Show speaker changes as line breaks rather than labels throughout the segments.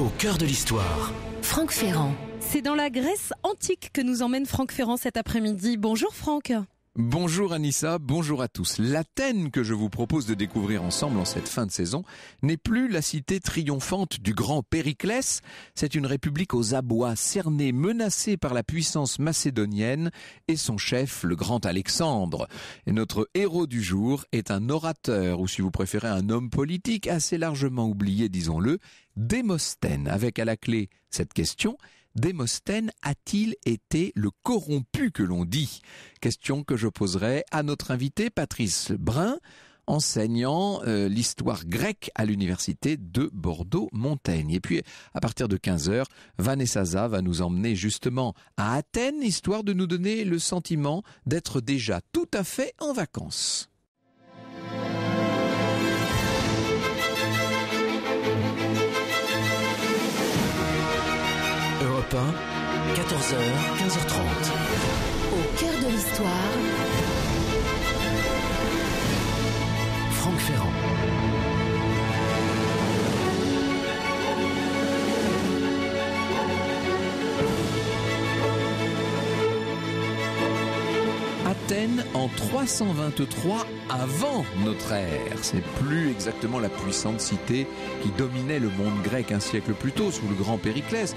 au cœur de l'histoire.
Franck Ferrand. C'est dans la Grèce antique que nous emmène Franck Ferrand cet après-midi. Bonjour Franck.
Bonjour Anissa, bonjour à tous. L'Athènes que je vous propose de découvrir ensemble en cette fin de saison n'est plus la cité triomphante du grand Périclès, c'est une république aux abois, cernée, menacée par la puissance macédonienne et son chef, le grand Alexandre. notre héros du jour est un orateur, ou si vous préférez un homme politique assez largement oublié, disons-le, Démosthène, avec à la clé cette question, Démosthène a-t-il été le corrompu que l'on dit Question que je poserai à notre invité Patrice Brun, enseignant euh, l'histoire grecque à l'université de Bordeaux-Montaigne. Et puis, à partir de 15h, Vanessa va nous emmener justement à Athènes, histoire de nous donner le sentiment d'être déjà tout à fait en vacances. 14h, 15h30.
Au cœur de l'histoire,
Franck Ferrand. Athènes en 323 avant notre ère. C'est plus exactement la puissante cité qui dominait le monde grec un siècle plus tôt sous le grand Périclès.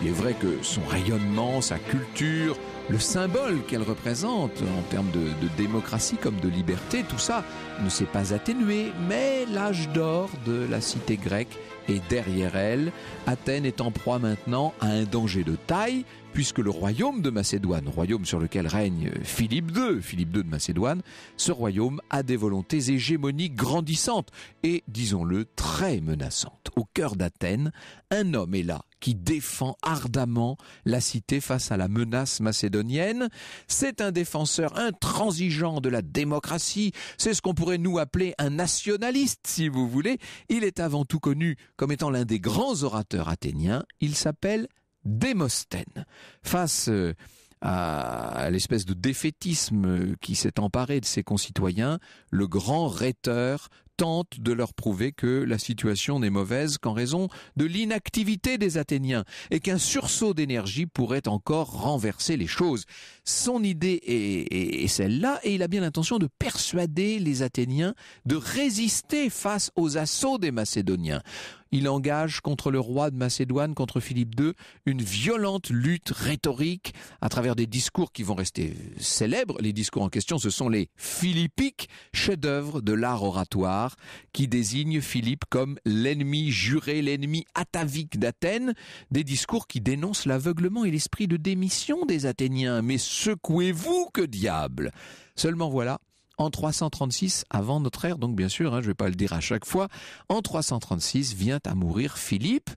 Il est vrai que son rayonnement, sa culture, le symbole qu'elle représente en termes de, démocratie comme de liberté, tout ça ne s'est pas atténué, mais l'âge d'or de la cité grecque est derrière elle. Athènes est en proie maintenant à un danger de taille, puisque le royaume de Macédoine, royaume sur lequel règne Philippe II, Philippe II de Macédoine, ce royaume a des volontés hégémoniques grandissantes et, disons-le, très menaçantes. Au cœur d'Athènes, un homme est là qui défend ardemment la cité face à la menace macédonienne. C'est un défenseur intransigeant de la démocratie. C'est ce qu'on pourrait nous appeler un nationaliste, si vous voulez. Il est avant tout connu comme étant l'un des grands orateurs athéniens. Il s'appelle Démosthène. Face euh, à l'espèce de défaitisme euh, qui s'est emparé de ses concitoyens, le grand rhéteur tente de leur prouver que la situation n'est mauvaise qu'en raison de l'inactivité des Athéniens et qu'un sursaut d'énergie pourrait encore renverser les choses. Son idée est, est celle-là et il a bien l'intention de persuader les Athéniens de résister face aux assauts des Macédoniens il engage contre le roi de Macédoine, contre Philippe II, une violente lutte rhétorique à travers des discours qui vont rester célèbres. Les discours en question, ce sont les philippiques, chefs dœuvre de l'art oratoire, qui désigne Philippe comme l'ennemi juré, l'ennemi atavique d'Athènes, des discours qui dénoncent l'aveuglement et l'esprit de démission des Athéniens. Mais secouez-vous, que diable Seulement voilà, en 336 avant notre ère, donc bien sûr, hein, je ne vais pas le dire à chaque fois, en 336 vient à mourir Philippe,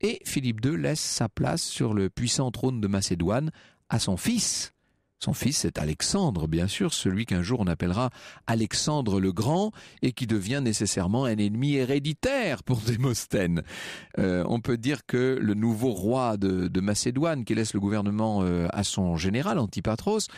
et Philippe II laisse sa place sur le puissant trône de Macédoine à son fils. Son fils c'est Alexandre, bien sûr, celui qu'un jour on appellera Alexandre le Grand et qui devient nécessairement un ennemi héréditaire pour Démosthène. Euh, on peut dire que le nouveau roi de, Macédoine, qui laisse le gouvernement euh, à son général Antipatros,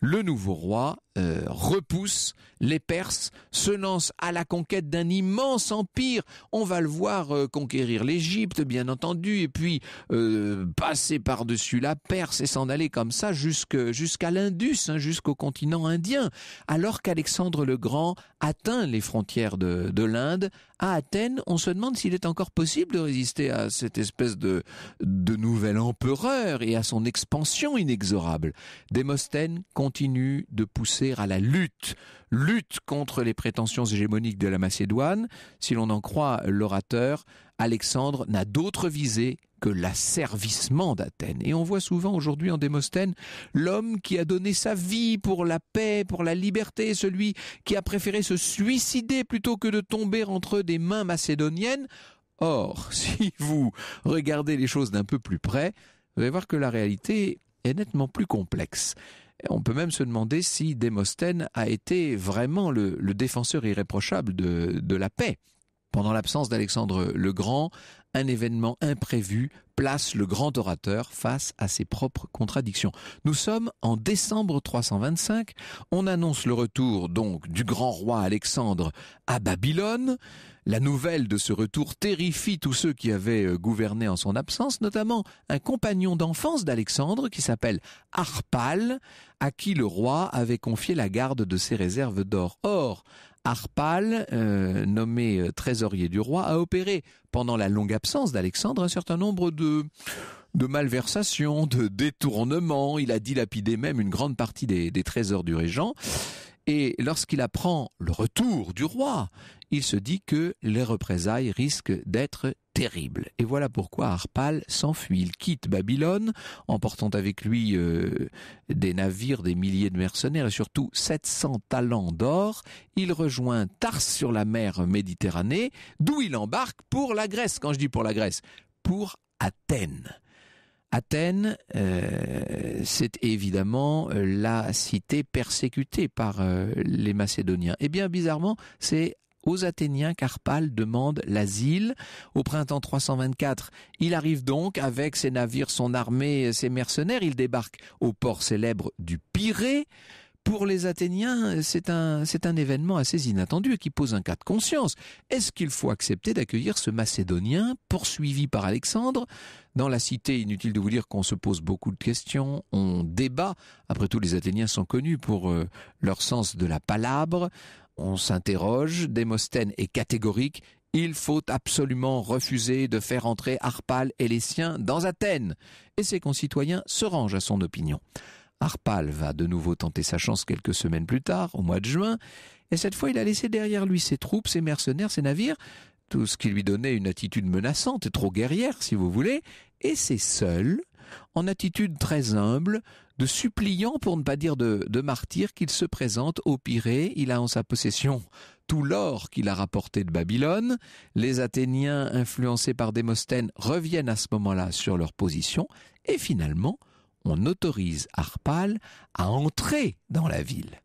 le nouveau roi euh, repousse les Perses, se lance à la conquête d'un immense empire. On va le voir euh, conquérir l'Égypte, bien entendu, et puis euh, passer par-dessus la Perse et s'en aller comme ça jusqu'à l'Indus, hein, jusqu'au continent indien. Alors qu'Alexandre le Grand atteint les frontières de, l'Inde, à Athènes, on se demande s'il est encore possible de résister à cette espèce de, de nouvel empereur et à son expansion inexorable. Démosthène continue de pousser à la lutte, lutte contre les prétentions hégémoniques de la Macédoine. Si l'on en croit l'orateur, Alexandre n'a d'autre visée que l'asservissement d'Athènes. Et on voit souvent aujourd'hui en Démosthène l'homme qui a donné sa vie pour la paix, pour la liberté, celui qui a préféré se suicider plutôt que de tomber entre des mains macédoniennes. Or, si vous regardez les choses d'un peu plus près, vous allez voir que la réalité est nettement plus complexe. On peut même se demander si Démosthène a été vraiment le, défenseur irréprochable de, la paix. Pendant l'absence d'Alexandre le Grand, un événement imprévu place le grand orateur face à ses propres contradictions. Nous sommes en décembre 325, on annonce le retour donc du grand roi Alexandre à Babylone, la nouvelle de ce retour terrifie tous ceux qui avaient euh, gouverné en son absence, notamment un compagnon d'enfance d'Alexandre qui s'appelle Arpal, à qui le roi avait confié la garde de ses réserves d'or. Or, Arpal, euh, nommé euh, trésorier du roi, a opéré pendant la longue absence d'Alexandre un certain nombre de malversations, de détournements. Il a dilapidé même une grande partie des trésors du régent. Et lorsqu'il apprend le retour du roi, il se dit que les représailles risquent d'être terribles. Et voilà pourquoi Arpal s'enfuit. Il quitte Babylone, emportant avec lui euh, des navires, des milliers de mercenaires et surtout 700 talents d'or. Il rejoint Tars sur la mer Méditerranée, d'où il embarque pour la Grèce. Quand je dis pour la Grèce, pour Athènes. Athènes, euh, c'est évidemment euh, la cité persécutée par euh, les Macédoniens. Et eh bien bizarrement, c'est aux Athéniens qu'Arpal demande l'asile. Au printemps 324, il arrive donc avec ses navires, son armée, ses mercenaires. Il débarque au port célèbre du Pirée pour les Athéniens, c'est un, événement assez inattendu et qui pose un cas de conscience. Est-ce qu'il faut accepter d'accueillir ce Macédonien poursuivi par Alexandre dans la cité Inutile de vous dire qu'on se pose beaucoup de questions, on débat. Après tout, les Athéniens sont connus pour euh, leur sens de la palabre. On s'interroge. Démosthène est catégorique. Il faut absolument refuser de faire entrer Harpal et les siens dans Athènes. Et ses concitoyens se rangent à son opinion. Harpal va de nouveau tenter sa chance quelques semaines plus tard, au mois de juin, et cette fois il a laissé derrière lui ses troupes, ses mercenaires, ses navires, tout ce qui lui donnait une attitude menaçante, et trop guerrière si vous voulez, et c'est seul, en attitude très humble, de suppliant pour ne pas dire de, de martyr qu'il se présente au Pirée. Il a en sa possession tout l'or qu'il a rapporté de Babylone. Les Athéniens, influencés par Démosthène, reviennent à ce moment-là sur leur position, et finalement, on autorise Arpal à entrer dans la ville.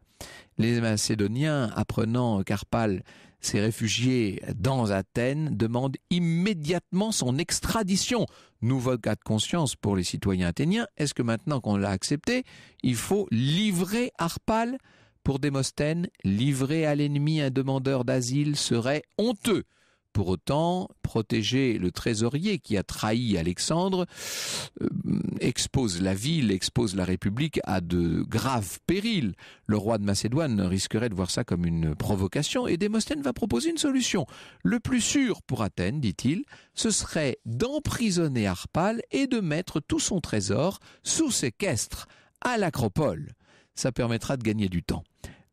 Les Macédoniens, apprenant qu'Arpal s'est réfugié dans Athènes, demandent immédiatement son extradition. Nouveau cas de conscience pour les citoyens athéniens. Est-ce que maintenant qu'on l'a accepté, il faut livrer Arpal pour Démosthène, livrer à l'ennemi un demandeur d'asile serait honteux. Pour autant, protéger le trésorier qui a trahi Alexandre euh, expose la ville, expose la République à de graves périls. Le roi de Macédoine risquerait de voir ça comme une provocation et Démosthène va proposer une solution. Le plus sûr pour Athènes, dit-il, ce serait d'emprisonner Arpal et de mettre tout son trésor sous séquestre à l'Acropole. Ça permettra de gagner du temps.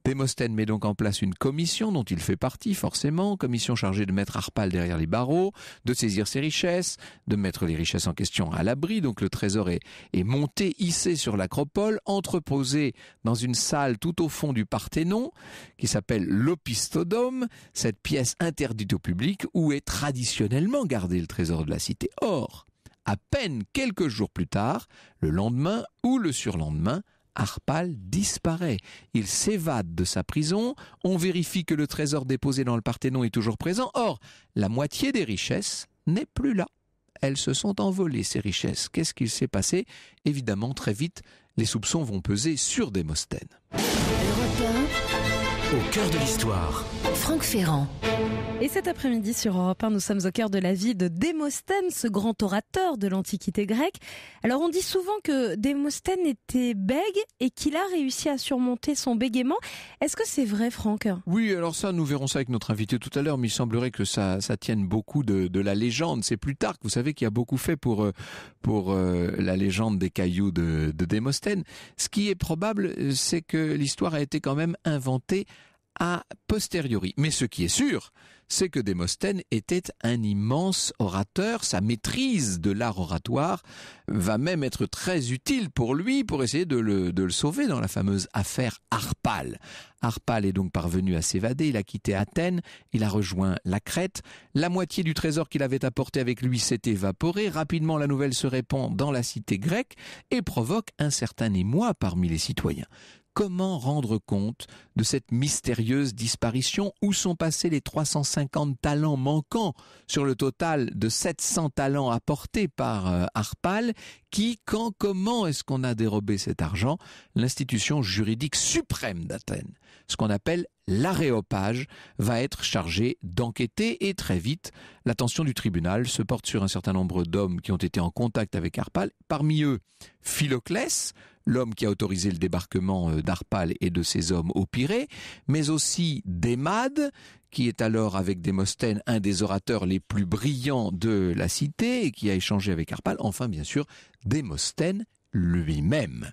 Démosthène met donc en place une commission dont il fait partie forcément, commission chargée de mettre Arpal derrière les barreaux, de saisir ses richesses, de mettre les richesses en question à l'abri. Donc le trésor est, monté, hissé sur l'acropole, entreposé dans une salle tout au fond du Parthénon qui s'appelle l'opistodome, cette pièce interdite au public où est traditionnellement gardé le trésor de la cité. Or, à peine quelques jours plus tard, le lendemain ou le surlendemain, Arpal disparaît. Il s'évade de sa prison. On vérifie que le trésor déposé dans le Parthénon est toujours présent. Or, la moitié des richesses n'est plus là. Elles se sont envolées, ces richesses. Qu'est-ce qu'il s'est passé Évidemment, très vite, les soupçons vont peser sur Démosthène. Au cœur de l'histoire.
Franck Ferrand. Et cet après-midi sur Europe 1, nous sommes au cœur de la vie de Démosthène, ce grand orateur de l'Antiquité grecque. Alors on dit souvent que Démosthène était bègue et qu'il a réussi à surmonter son bégaiement. Est-ce que c'est vrai Franck
Oui, alors ça, nous verrons ça avec notre invité tout à l'heure, mais il semblerait que ça, tienne beaucoup de, la légende. C'est plus tard que vous savez, qui a beaucoup fait pour, euh, pour euh, la légende des cailloux de, de Ce qui est probable, euh, c'est que l'histoire a été quand même inventée a posteriori. Mais ce qui est sûr, c'est que Démosthène était un immense orateur. Sa maîtrise de l'art oratoire va même être très utile pour lui pour essayer de le, sauver dans la fameuse affaire Arpal. Arpal est donc parvenu à s'évader. Il a quitté Athènes. Il a rejoint la Crète. La moitié du trésor qu'il avait apporté avec lui s'est évaporée. Rapidement, la nouvelle se répand dans la cité grecque et provoque un certain émoi parmi les citoyens comment rendre compte de cette mystérieuse disparition Où sont passés les 350 talents manquants sur le total de 700 talents apportés par euh, Arpal Qui, quand, comment est-ce qu'on a dérobé cet argent L'institution juridique suprême d'Athènes, ce qu'on appelle l'aréopage, va être chargée d'enquêter et très vite, l'attention du tribunal se porte sur un certain nombre d'hommes qui ont été en contact avec Arpal, parmi eux Philoclès, l'homme qui a autorisé le débarquement euh, d'Arpal et de ses hommes au Pirée, mais aussi Démade, qui est alors avec Démosthène un des orateurs les plus brillants de la cité et qui a échangé avec Arpal, enfin bien sûr Démosthène lui-même.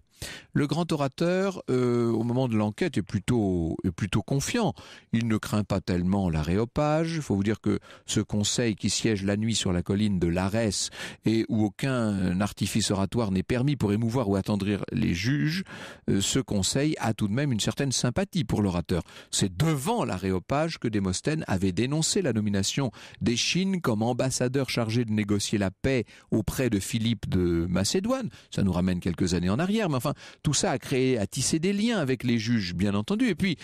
Le grand orateur, euh, au moment de l'enquête, est plutôt, plutôt confiant. Il ne craint pas tellement l'aréopage. Il faut vous dire que ce conseil qui siège la nuit sur la colline de l'Arès et où aucun artifice oratoire n'est permis pour émouvoir ou attendrir les juges, euh, ce conseil a tout de même une certaine sympathie pour l'orateur. C'est devant l'aréopage que Démosthène avait dénoncé la nomination d'Échine comme ambassadeur chargé de négocier la paix auprès de Philippe de Macédoine. Ça nous ramène quelques années en arrière, mais enfin, tout ça a créé, a tissé des liens avec les juges, bien entendu. Et puis,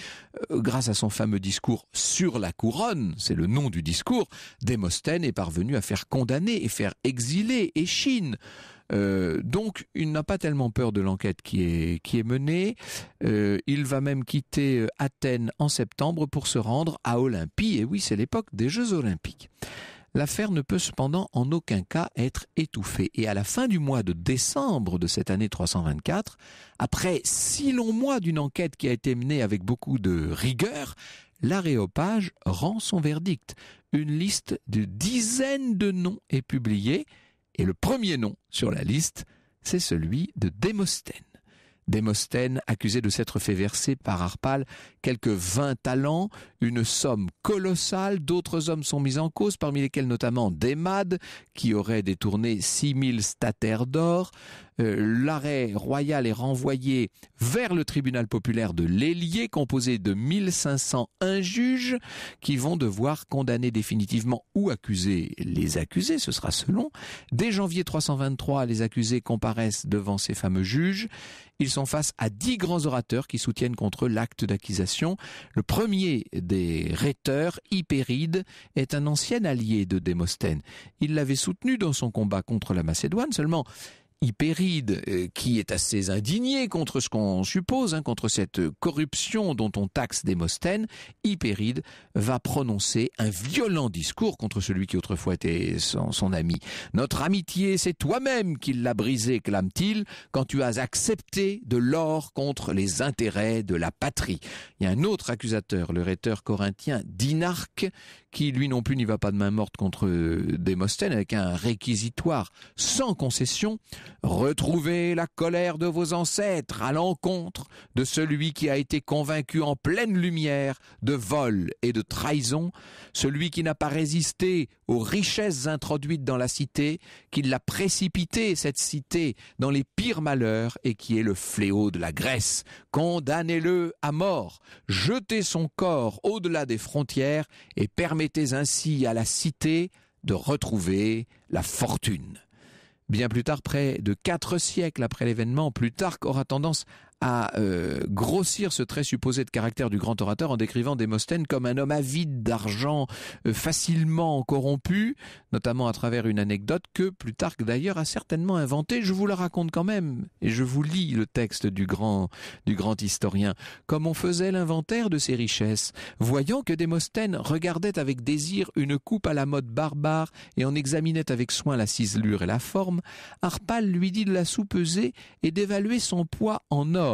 euh, grâce à son fameux discours sur la couronne, c'est le nom du discours, Démosthène est parvenu à faire condamner et faire exiler Échine. Euh, donc, il n'a pas tellement peur de l'enquête qui est, menée. Euh, il va même quitter Athènes en septembre pour se rendre à Olympie. Et oui, c'est l'époque des Jeux Olympiques. L'affaire ne peut cependant en aucun cas être étouffée. Et à la fin du mois de décembre de cette année 324, après six longs mois d'une enquête qui a été menée avec beaucoup de rigueur, l'aréopage rend son verdict. Une liste de dizaines de noms est publiée, et le premier nom sur la liste, c'est celui de Démosthène. Démosthène, accusé de s'être fait verser par Arpal quelques vingt talents, une somme colossale. D'autres hommes sont mis en cause, parmi lesquels notamment Desmades, qui aurait détourné 6000 statères d'or. Euh, l'arrêt royal est renvoyé vers le tribunal populaire de l'Élier, composé de 1501 juges, qui vont devoir condamner définitivement ou accuser les accusés, ce sera selon. Dès janvier 323, les accusés comparaissent devant ces fameux juges. Ils sont face à dix grands orateurs qui soutiennent contre l'acte d'accusation. Le premier des des hyperide est un ancien allié de Démosthène. Il l'avait soutenu dans son combat contre la Macédoine, seulement Hyperide, euh, qui est assez indigné contre ce qu'on suppose, hein, contre cette corruption dont on taxe Démosthène, Hyperide va prononcer un violent discours contre celui qui autrefois était son, ami. Notre amitié, c'est toi-même qui l'a brisée, clame-t-il, quand tu as accepté de l'or contre les intérêts de la patrie. Il y a un autre accusateur, le rhéteur corinthien Dinarque, qui lui non plus n'y va pas de main morte contre euh, Démosthène, avec un réquisitoire sans concession Retrouvez la colère de vos ancêtres à l'encontre de celui qui a été convaincu en pleine lumière de vol et de trahison, celui qui n'a pas résisté aux richesses introduites dans la cité, qui l'a précipité, cette cité, dans les pires malheurs et qui est le fléau de la Grèce. Condamnez-le à mort, jetez son corps au-delà des frontières et permettez ainsi à la cité de retrouver la fortune. Bien plus tard, près de quatre siècles après l'événement, Plutarque aura tendance à euh, grossir ce trait supposé de caractère du grand orateur en décrivant Démosthène comme un homme avide d'argent, euh, facilement corrompu, notamment à travers une anecdote que Plutarque d'ailleurs a certainement inventée. Je vous la raconte quand même et je vous lis le texte du grand du grand historien. Comme on faisait l'inventaire de ses richesses, voyant que Démosthène regardait avec désir une coupe à la mode barbare et en examinait avec soin la ciselure et la forme, Arpal lui dit de la soupeser et d'évaluer son poids en or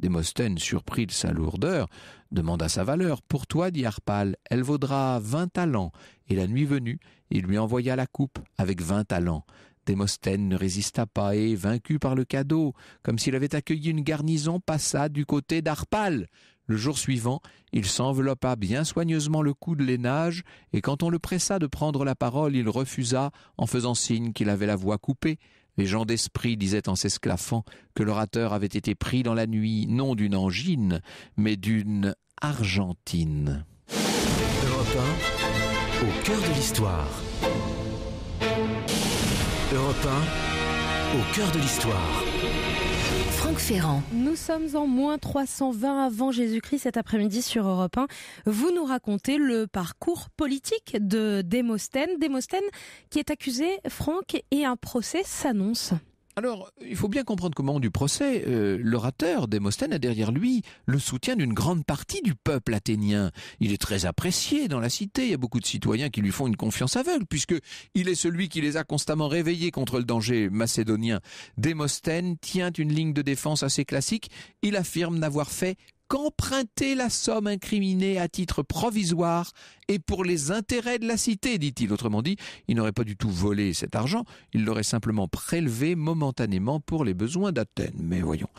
Démosthène, surpris de sa lourdeur, demanda sa valeur. Pour toi, dit Harpal, elle vaudra vingt talents. Et la nuit venue, il lui envoya la coupe avec vingt talents. Démosthène ne résista pas et, vaincu par le cadeau, comme s'il avait accueilli une garnison, passa du côté d'Arpal. Le jour suivant, il s'enveloppa bien soigneusement le cou de l'énage et quand on le pressa de prendre la parole, il refusa en faisant signe qu'il avait la voix coupée. Les gens d'esprit disaient en s'esclaffant que l'orateur avait été pris dans la nuit, non d'une angine, mais d'une argentine. Europe au cœur de l'histoire. Europe au cœur de l'histoire.
Franck Ferrand. Nous sommes en moins 320 avant Jésus-Christ cet après-midi sur Europe 1. Vous nous racontez le parcours politique de Démosthène. Démosthène qui est accusé, Franck, et un procès s'annonce.
Alors, il faut bien comprendre comment du procès, euh, l'orateur Démosthène a derrière lui le soutien d'une grande partie du peuple athénien. Il est très apprécié dans la cité, il y a beaucoup de citoyens qui lui font une confiance aveugle, puisque il est celui qui les a constamment réveillés contre le danger macédonien. Démosthène tient une ligne de défense assez classique, il affirme n'avoir fait qu'emprunter la somme incriminée à titre provisoire et pour les intérêts de la cité, dit-il. Autrement dit, il n'aurait pas du tout volé cet argent, il l'aurait simplement prélevé momentanément pour les besoins d'Athènes. Mais voyons,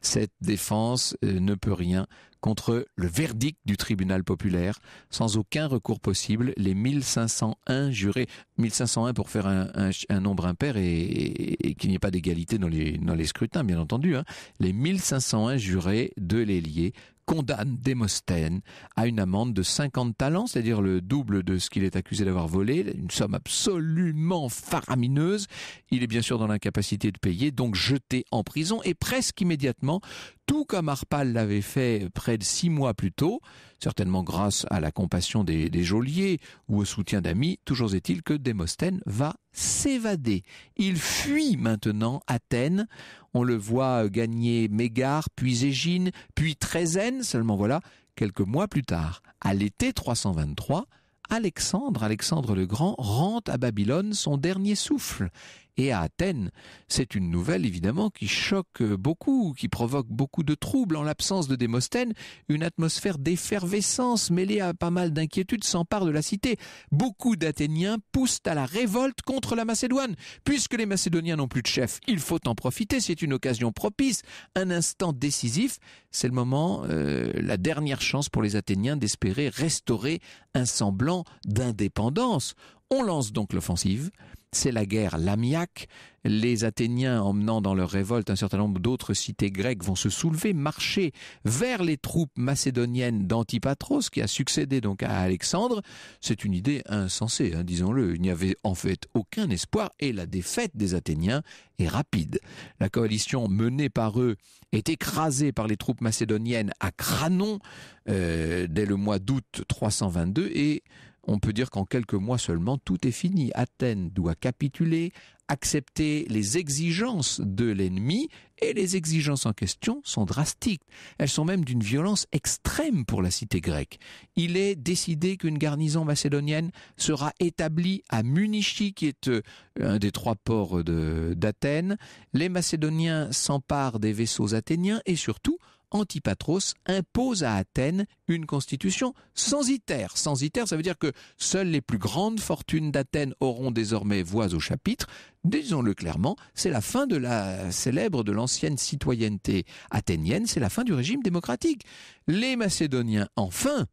cette défense euh, ne peut rien contre le verdict du tribunal populaire, sans aucun recours possible. Les 1501 jurés, 1501 pour faire un, nombre impair et, qu'il n'y ait pas d'égalité dans les, scrutins, bien entendu, hein. les 1501 jurés de l'Élié condamne Démosthène à une amende de 50 talents, c'est-à-dire le double de ce qu'il est accusé d'avoir volé, une somme absolument faramineuse. Il est bien sûr dans l'incapacité de payer, donc jeté en prison et presque immédiatement, tout comme Arpal l'avait fait près de six mois plus tôt, certainement grâce à la compassion des, geôliers ou au soutien d'amis, toujours est-il que Démosthène va s'évader. Il fuit maintenant Athènes. On le voit gagner Mégare, puis Égine, puis Trézène. Seulement voilà, quelques mois plus tard, à l'été 323, Alexandre, Alexandre le Grand, rentre à Babylone son dernier souffle et à Athènes. C'est une nouvelle évidemment qui choque euh, beaucoup, qui provoque beaucoup de troubles. En l'absence de Démosthène, une atmosphère d'effervescence mêlée à pas mal d'inquiétudes s'empare de la cité. Beaucoup d'Athéniens poussent à la révolte contre la Macédoine. Puisque les Macédoniens n'ont plus de chef, il faut en profiter, c'est une occasion propice, un instant décisif. C'est le moment, euh, la dernière chance pour les Athéniens d'espérer restaurer un semblant d'indépendance. On lance donc l'offensive c'est la guerre l'amiaque. Les Athéniens, emmenant dans leur révolte un certain nombre d'autres cités grecques, vont se soulever, marcher vers les troupes macédoniennes d'Antipatros, qui a succédé donc à Alexandre. C'est une idée insensée, hein, disons-le. Il n'y avait en fait aucun espoir et la défaite des Athéniens est rapide. La coalition menée par eux est écrasée par les troupes macédoniennes à Cranon euh, dès le mois d'août 322 et on peut dire qu'en quelques mois seulement, tout est fini. Athènes doit capituler, accepter les exigences de l'ennemi, et les exigences en question sont drastiques. Elles sont même d'une violence extrême pour la cité grecque. Il est décidé qu'une garnison macédonienne sera établie à Munichi, qui est euh, un des trois ports d'Athènes. Les Macédoniens s'emparent des vaisseaux athéniens et surtout Antipatros impose à Athènes une constitution censitaire. Censitaire, ça veut dire que seules les plus grandes fortunes d'Athènes auront désormais voix au chapitre. Disons-le clairement, c'est la fin de la célèbre de l'ancienne citoyenneté athénienne, c'est la fin du régime démocratique. Les Macédoniens, enfin,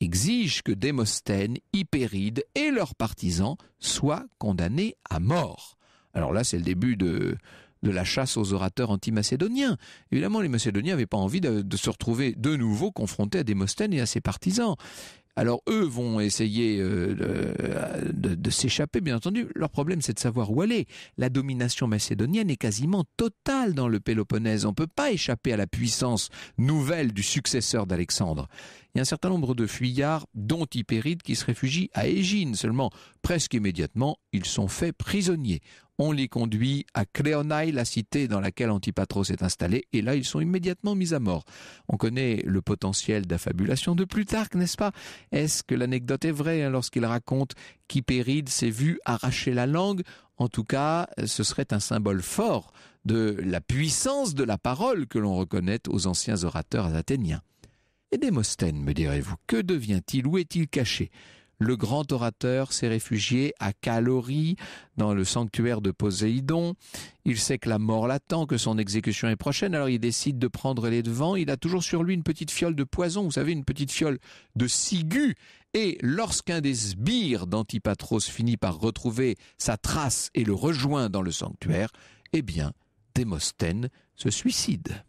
exigent que Démosthène, Hyperide et leurs partisans soient condamnés à mort. Alors là, c'est le début de, de la chasse aux orateurs anti-macédoniens. Évidemment, les Macédoniens n'avaient pas envie de, se retrouver de nouveau confrontés à Démosthène et à ses partisans. Alors eux vont essayer euh, de, de s'échapper, bien entendu. Leur problème, c'est de savoir où aller. La domination macédonienne est quasiment totale dans le Péloponnèse. On ne peut pas échapper à la puissance nouvelle du successeur d'Alexandre il y a un certain nombre de fuyards, dont Hyperide, qui se réfugient à Égine seulement. Presque immédiatement, ils sont faits prisonniers. On les conduit à Cléonaï, la cité dans laquelle Antipatros est installé, et là ils sont immédiatement mis à mort. On connaît le potentiel d'affabulation de Plutarque, n'est-ce pas Est-ce que l'anecdote est vraie hein, lorsqu'il raconte qu'Hyperide s'est vu arracher la langue En tout cas, ce serait un symbole fort de la puissance de la parole que l'on reconnaît aux anciens orateurs athéniens. Et Démosthène, me direz-vous, que devient-il Où est-il caché le grand orateur s'est réfugié à Calorie, dans le sanctuaire de Poséidon. Il sait que la mort l'attend, que son exécution est prochaine, alors il décide de prendre les devants. Il a toujours sur lui une petite fiole de poison, vous savez, une petite fiole de ciguë. Et lorsqu'un des sbires d'Antipatros finit par retrouver sa trace et le rejoint dans le sanctuaire, eh bien, Démosthène se suicide.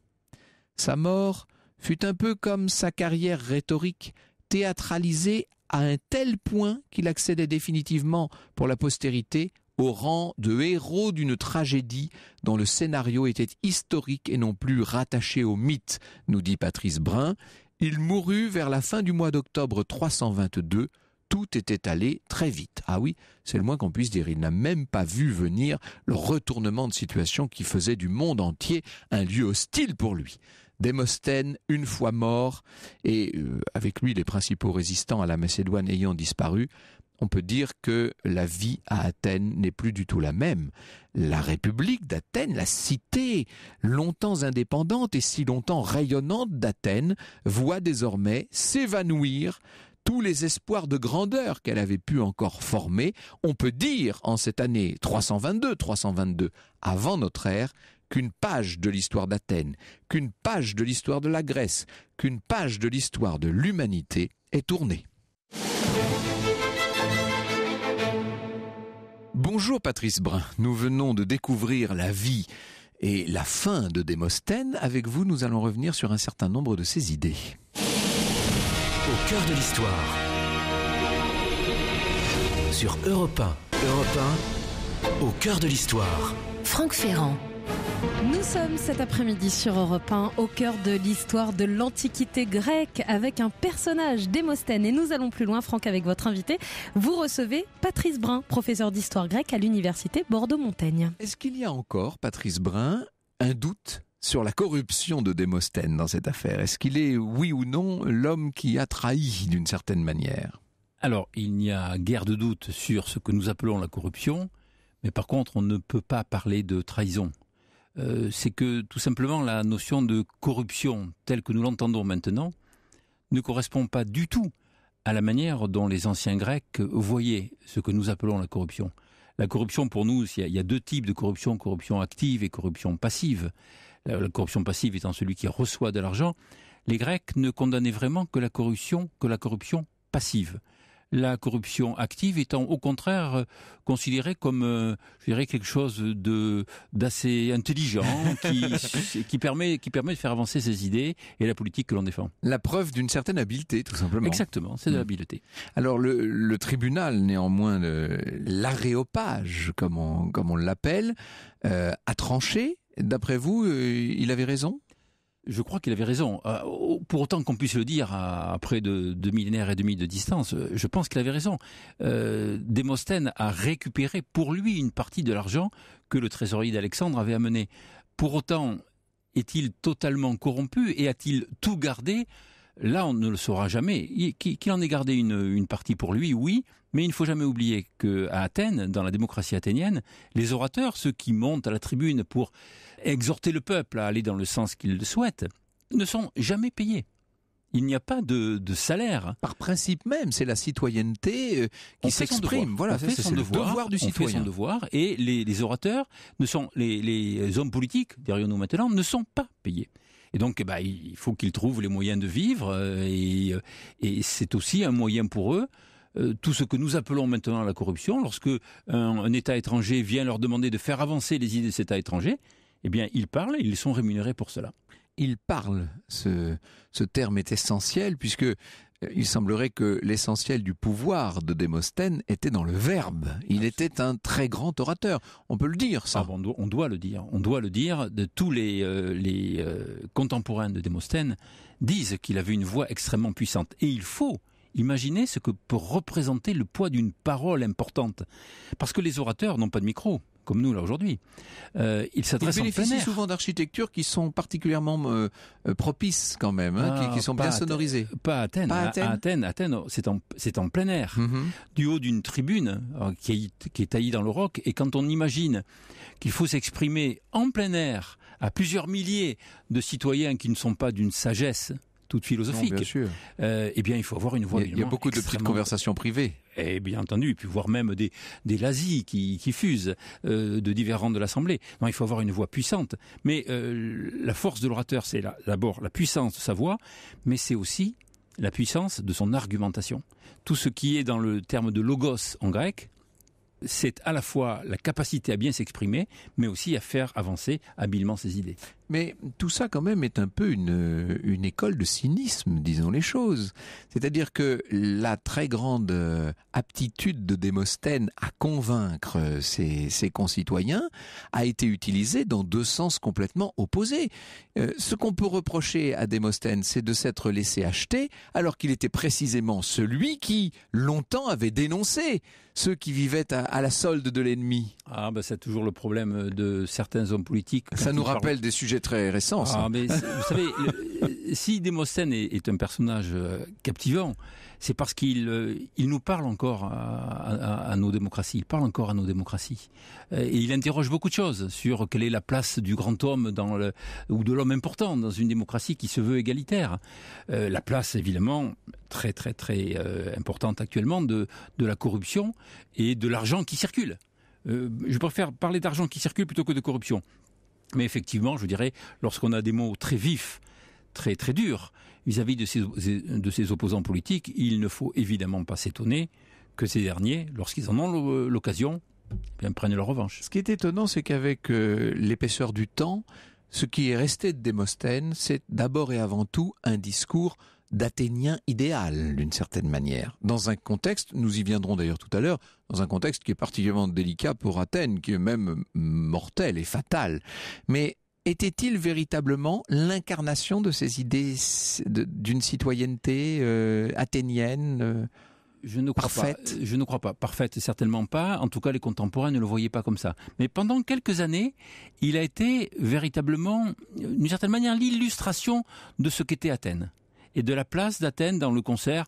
Sa mort fut un peu comme sa carrière rhétorique, théâtralisée à un tel point qu'il accédait définitivement pour la postérité au rang de héros d'une tragédie dont le scénario était historique et non plus rattaché au mythe, nous dit Patrice Brun. Il mourut vers la fin du mois d'octobre 322. Tout était allé très vite. Ah oui, c'est le moins qu'on puisse dire. Il n'a même pas vu venir le retournement de situation qui faisait du monde entier un lieu hostile pour lui. Démosthène, une fois mort, et euh, avec lui les principaux résistants à la Macédoine ayant disparu, on peut dire que la vie à Athènes n'est plus du tout la même. La République d'Athènes, la cité, longtemps indépendante et si longtemps rayonnante d'Athènes, voit désormais s'évanouir tous les espoirs de grandeur qu'elle avait pu encore former. On peut dire en cette année 322, 322 avant notre ère, qu'une page de l'histoire d'Athènes, qu'une page de l'histoire de la Grèce, qu'une page de l'histoire de l'humanité est tournée. Bonjour Patrice Brun, nous venons de découvrir la vie et la fin de Démosthène. Avec vous, nous allons revenir sur un certain nombre de ses idées. Au cœur de l'histoire. Sur Europe 1. Europe 1. Au cœur de l'histoire. Franck Ferrand.
Nous sommes cet après-midi sur Europe 1 au cœur de l'histoire de l'Antiquité grecque avec un personnage d'Émosthène et nous allons plus loin Franck avec votre invité. Vous recevez Patrice Brun, professeur d'histoire grecque à l'université Bordeaux-Montaigne.
Est-ce qu'il y a encore Patrice Brun un doute sur la corruption de Démosthène dans cette affaire. Est-ce qu'il est, oui ou non, l'homme qui a
trahi d'une certaine manière Alors, il n'y a guère de doute sur ce que nous appelons la corruption, mais par contre, on ne peut pas parler de trahison. Euh, c'est que tout simplement la notion de corruption telle que nous l'entendons maintenant ne correspond pas du tout à la manière dont les anciens Grecs voyaient ce que nous appelons la corruption. La corruption, pour nous, il y, a, deux types de corruption, corruption active et corruption passive. La, la corruption passive étant celui qui reçoit de l'argent, les Grecs ne condamnaient vraiment que la corruption, que la corruption passive la corruption active étant au contraire euh, considérée comme, euh, dirais, quelque chose de d'assez intelligent qui, permet qui permet de faire avancer ses idées et la politique que l'on défend. La preuve d'une certaine habileté, tout
simplement. Exactement, c'est de mm. l'habileté. Alors le, tribunal, néanmoins, l'aréopage, comme on l'appelle, euh, a tranché. D'après vous, il
avait raison je crois qu'il avait raison. Euh, oh, pour autant qu'on puisse le dire à près de deux millénaires et demi de distance, euh, je pense qu'il avait raison. Euh, Démosthène a récupéré pour lui une partie de l'argent que le trésorier d'Alexandre avait amené. Pour autant, est-il totalement corrompu et a-t-il tout gardé Là, on ne le saura jamais. Qu'il en ait gardé une, une, partie pour lui, oui, mais il ne faut jamais oublier qu'à Athènes, dans la démocratie athénienne, les orateurs, ceux qui montent à la tribune pour exhorter le peuple à aller dans le sens qu'il le souhaite, ne sont jamais payés. Il n'y a pas de, salaire. Par principe même, c'est la citoyenneté euh, qui s'exprime. Voilà, c'est son devoir, du citoyen. Fait son devoir et les, orateurs ne sont, les, hommes politiques, derrière nous maintenant, ne sont pas payés. Et donc, eh ben, il faut qu'ils trouvent les moyens de vivre euh, et, euh, et c'est aussi un moyen pour eux tout ce que nous appelons maintenant la corruption, lorsque un, un, État étranger vient leur demander de faire avancer les idées de cet État étranger, eh bien, ils parlent et ils sont rémunérés pour cela. Ils parlent, ce, terme est essentiel, puisque euh,
il semblerait que l'essentiel du pouvoir de Démosthène était dans le verbe. Il était un très grand orateur. On peut le dire, ça. Ah, on, doit,
le dire. On doit le dire. De tous les, euh, les euh, contemporains de Démosthène disent qu'il avait une voix extrêmement puissante. Et il faut imaginer ce que peut représenter le poids d'une parole importante. Parce que les orateurs n'ont pas de micro comme nous là aujourd'hui. Euh, ils s'adressent en plein air. souvent d'architectures qui sont particulièrement euh, euh, propices quand même, hein, qui, ah, sont bien sonorisées. Pas Athènes. Hein. Athènes. À, Athènes, oh, c'est en, plein air, mm-hmm. du haut d'une tribune euh, qui, est, qui est taillée dans le roc. Et quand on imagine qu'il faut s'exprimer en plein air à plusieurs milliers de citoyens qui ne sont pas d'une sagesse toute philosophique, bien euh, eh bien, il faut avoir une voix. Il y a, beaucoup de petites conversations privées. Et eh bien entendu, puis voire même des des lazis qui, qui fusent euh, de divers rangs de l'Assemblée. il faut avoir une voix puissante. Mais euh, la force de l'orateur, c'est d'abord la, la puissance de sa voix, mais c'est aussi la puissance de son argumentation. Tout ce qui est dans le terme de logos en grec, c'est à la fois la capacité à bien s'exprimer, mais aussi à faire avancer habilement ses idées.
Mais tout ça quand même est un peu une, une école de cynisme, disons les choses. C'est-à-dire que la très grande euh, aptitude de Démosthène à convaincre euh, ses, concitoyens a été utilisée dans deux sens complètement opposés. Euh, ce qu'on peut reprocher à Démosthène, c'est de s'être laissé acheter alors qu'il était
précisément celui qui, longtemps, avait dénoncé ceux qui vivaient à, la solde de l'ennemi. Ah ben, c'est toujours le problème de certains hommes politiques. Ça nous rappelle des sujets très récent. Ça. Ah, vous savez, si Demosthène est, un personnage euh, captivant, c'est parce qu'il euh, il nous parle encore à, nos démocraties. Il parle encore à nos démocraties. Euh, et il interroge beaucoup de choses sur quelle est la place du grand homme dans le, ou de l'homme important dans une démocratie qui se veut égalitaire. la place, évidemment, très très très importante actuellement de, la corruption et de l'argent qui circule. je préfère parler d'argent qui circule plutôt que de corruption. Mais effectivement, je dirais, lorsqu'on a des mots très vifs, très très durs vis-à-vis de ses, de opposants politiques, il ne faut évidemment pas s'étonner que ces derniers, lorsqu'ils en ont l'occasion, eh prennent leur revanche. Ce qui est étonnant, c'est qu'avec euh, l'épaisseur du temps, ce qui est
resté de Démosthène, c'est d'abord et avant tout un discours d'Athénien idéal, d'une certaine manière, dans un contexte, nous y viendrons d'ailleurs tout à l'heure, dans un contexte qui est particulièrement délicat pour Athènes, qui est même mortel et fatal. Mais était-il
véritablement l'incarnation de ces idées d'une citoyenneté euh, athénienne euh, je ne crois parfaite. Je ne crois pas. Parfaite, certainement pas. En tout cas, les contemporains ne le voyaient pas comme ça. Mais pendant quelques années, il a été véritablement, d'une certaine manière, l'illustration de ce qu'était Athènes et de la place d'Athènes dans le concert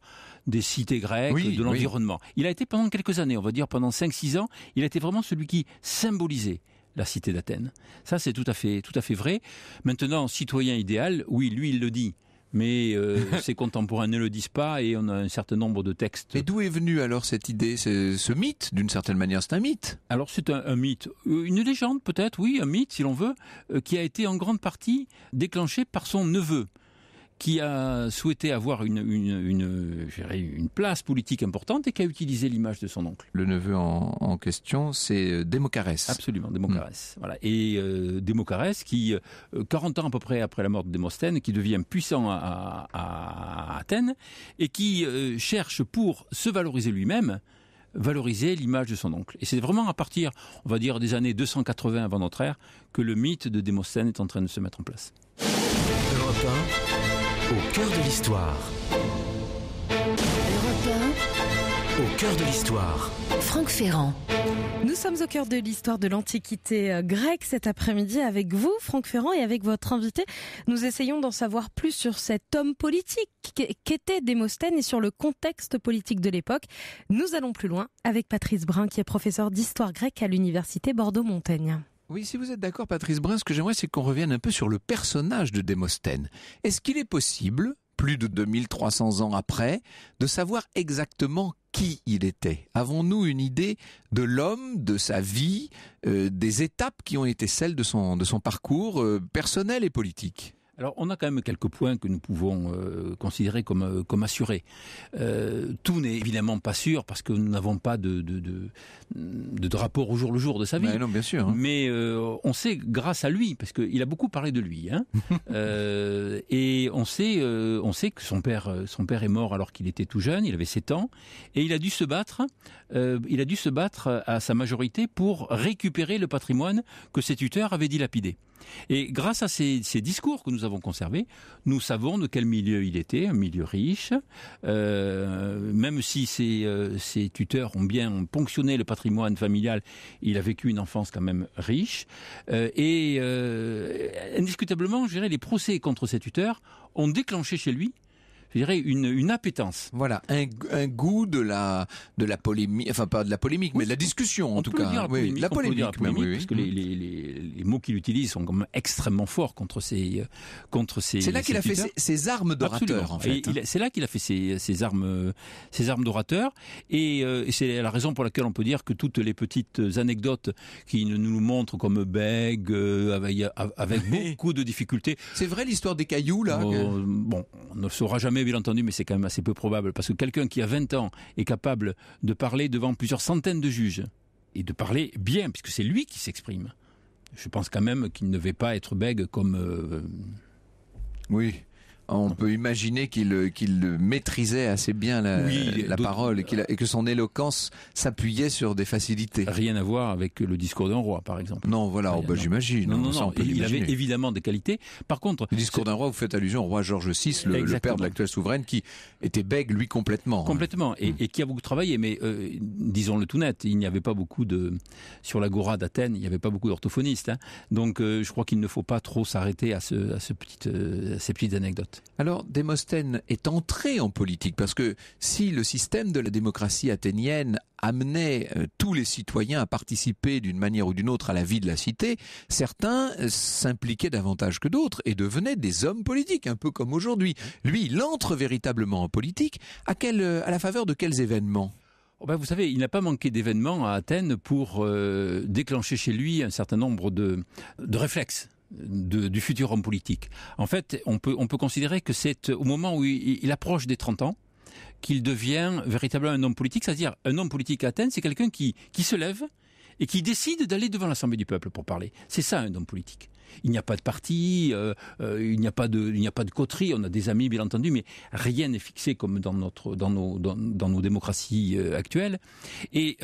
des cités grecques, de l'environnement. Il a été pendant quelques années, on va dire pendant 5-6 ans, il a été vraiment celui qui symbolisait la cité d'Athènes. Ça, c'est tout à fait, tout à fait vrai. Maintenant, citoyen idéal, oui, lui, il le dit. Mais euh, ses contemporains ne le disent pas et on a un certain nombre de textes. Et d'où est venue alors cette idée, ce, mythe D'une certaine manière, c'est un mythe. Alors c'est un, mythe, euh, une légende peut-être, oui, un mythe si l'on veut, euh, qui a été en grande partie déclenché par son neveu qui a souhaité avoir une, une, une, place politique importante et qui a utilisé l'image de son oncle. Le neveu en, question, c'est euh, Démocarès. Absolument, Démocarès. Mm. Voilà. Et euh, Démocarès, qui, 40 euh, ans à peu près après la mort de Démosthène, qui devient puissant à, Athènes et qui cherche pour se valoriser lui-même valoriser l'image de son oncle. Et c'est vraiment à partir, on va dire, des années 280 avant notre ère que le mythe de Démosthène est en train de se mettre en place. Au cœur de l'histoire.
Au cœur de l'histoire.
Franck Ferrand. Nous sommes au cœur de l'histoire de l'Antiquité euh, grecque cet après-midi avec vous, Franck Ferrand, et avec votre invité. Nous essayons d'en savoir plus sur cet homme politique qu'était Démosthène et sur le contexte politique de l'époque. Nous allons plus loin avec Patrice Brun, qui est professeur d'histoire grecque à l'Université Bordeaux-Montaigne.
Oui, si vous êtes d'accord, Patrice Brun, ce que j'aimerais, c'est qu'on revienne un peu sur le personnage de Démosthène. Est-ce qu'il est possible, plus de 2300 ans après, de savoir exactement qui il était Avons-nous une idée de l'homme, de
sa vie, euh, des étapes qui ont été celles de son, parcours euh, personnel et politique alors, on a quand même quelques points que nous pouvons euh, considérer comme, euh, comme assurés. Euh, tout n'est évidemment pas sûr parce que nous n'avons pas de, de, au jour le jour de sa vie. Mais non, bien sûr. Hein. Mais on sait grâce à lui, parce qu'il a beaucoup parlé de lui, hein. et on sait, on sait que son père, son père est mort alors qu'il était tout jeune, il avait 7 ans, et il a dû se battre, il a dû se battre à sa majorité pour récupérer le patrimoine que ses tuteurs avaient dilapidé. Et grâce à ces, discours que nous avons conservés, nous savons de quel milieu il était, un milieu riche. Euh, même si ses, euh, tuteurs ont bien ponctionné le patrimoine familial, il a vécu une enfance quand même riche. Euh, et indiscutablement, je les procès contre ses tuteurs ont déclenché chez lui je dirais, une, une appétence. Voilà, un, un, goût de la, de la polémique, enfin pas de la polémique, mais de la discussion en tout cas. La polémique, oui, la polémique, parce que les, les, mots qu'il utilise sont quand même extrêmement forts contre ces, contre ces. C'est là qu'il a fait ses, armes d'orateur en fait. Hein. C'est là qu'il a fait ses, ses armes, ses armes d'orateur, euh, et, c'est la raison pour laquelle on peut dire que toutes les petites anecdotes qui nous, montre montrent comme bègue euh, avec, beaucoup de difficultés. C'est vrai l'histoire des cailloux là. Bon, on ne saura jamais bien entendu, mais c'est quand même assez peu probable, parce que quelqu'un qui a 20 ans est capable de parler devant plusieurs centaines de juges, et de parler bien, puisque c'est lui qui s'exprime. Je pense quand même qu'il ne devait pas être bègue comme... Euh, oui. On peut imaginer qu'il euh, qu'il maîtrisait assez
bien la, la parole et, que son éloquence s'appuyait sur des facilités. Rien à voir
avec le discours d'un roi, par exemple. Non, voilà, oh, ben, j'imagine. Non, hein, il avait évidemment des qualités. Par contre, le discours d'un roi, vous faites allusion au roi Georges VI, le, père de l'actuelle souveraine, qui était bègue lui complètement. Hein. Complètement, hmm. et, qui a beaucoup travaillé. Mais euh, disons-le tout net, il n'y avait pas beaucoup de sur la l'agora d'Athènes, il n'y avait pas beaucoup d'orthophonistes. Hein. Donc, euh, je crois qu'il ne faut pas trop s'arrêter à, à, ce petite, à ces petites anecdotes. Alors, Démosthène est entré en politique parce que
si le système de la démocratie athénienne amenait euh, tous les citoyens à participer d'une manière ou d'une autre à la vie de la cité, certains euh, s'impliquaient davantage que d'autres et devenaient des hommes politiques, un peu comme aujourd'hui. Lui, il entre véritablement en politique. À,
euh, la faveur de quels événements oh ben, vous savez, il n'a pas manqué d'événements à Athènes pour déclencher chez lui un certain nombre de réflexes du futur homme politique. En fait, on peut, considérer que c'est euh, au moment où il, approche des 30 ans, qu'il devient véritablement un homme politique. C'est-à-dire, un homme politique à Athènes, c'est quelqu'un qui, se lève et qui décide d'aller devant l'Assemblée du peuple pour parler. C'est ça un homme politique. Il n'y a pas de parti, euh, euh, il n'y a pas de, il coterie. On a des amis, bien entendu, mais rien n'est fixé comme dans nos, démocraties actuelles. Et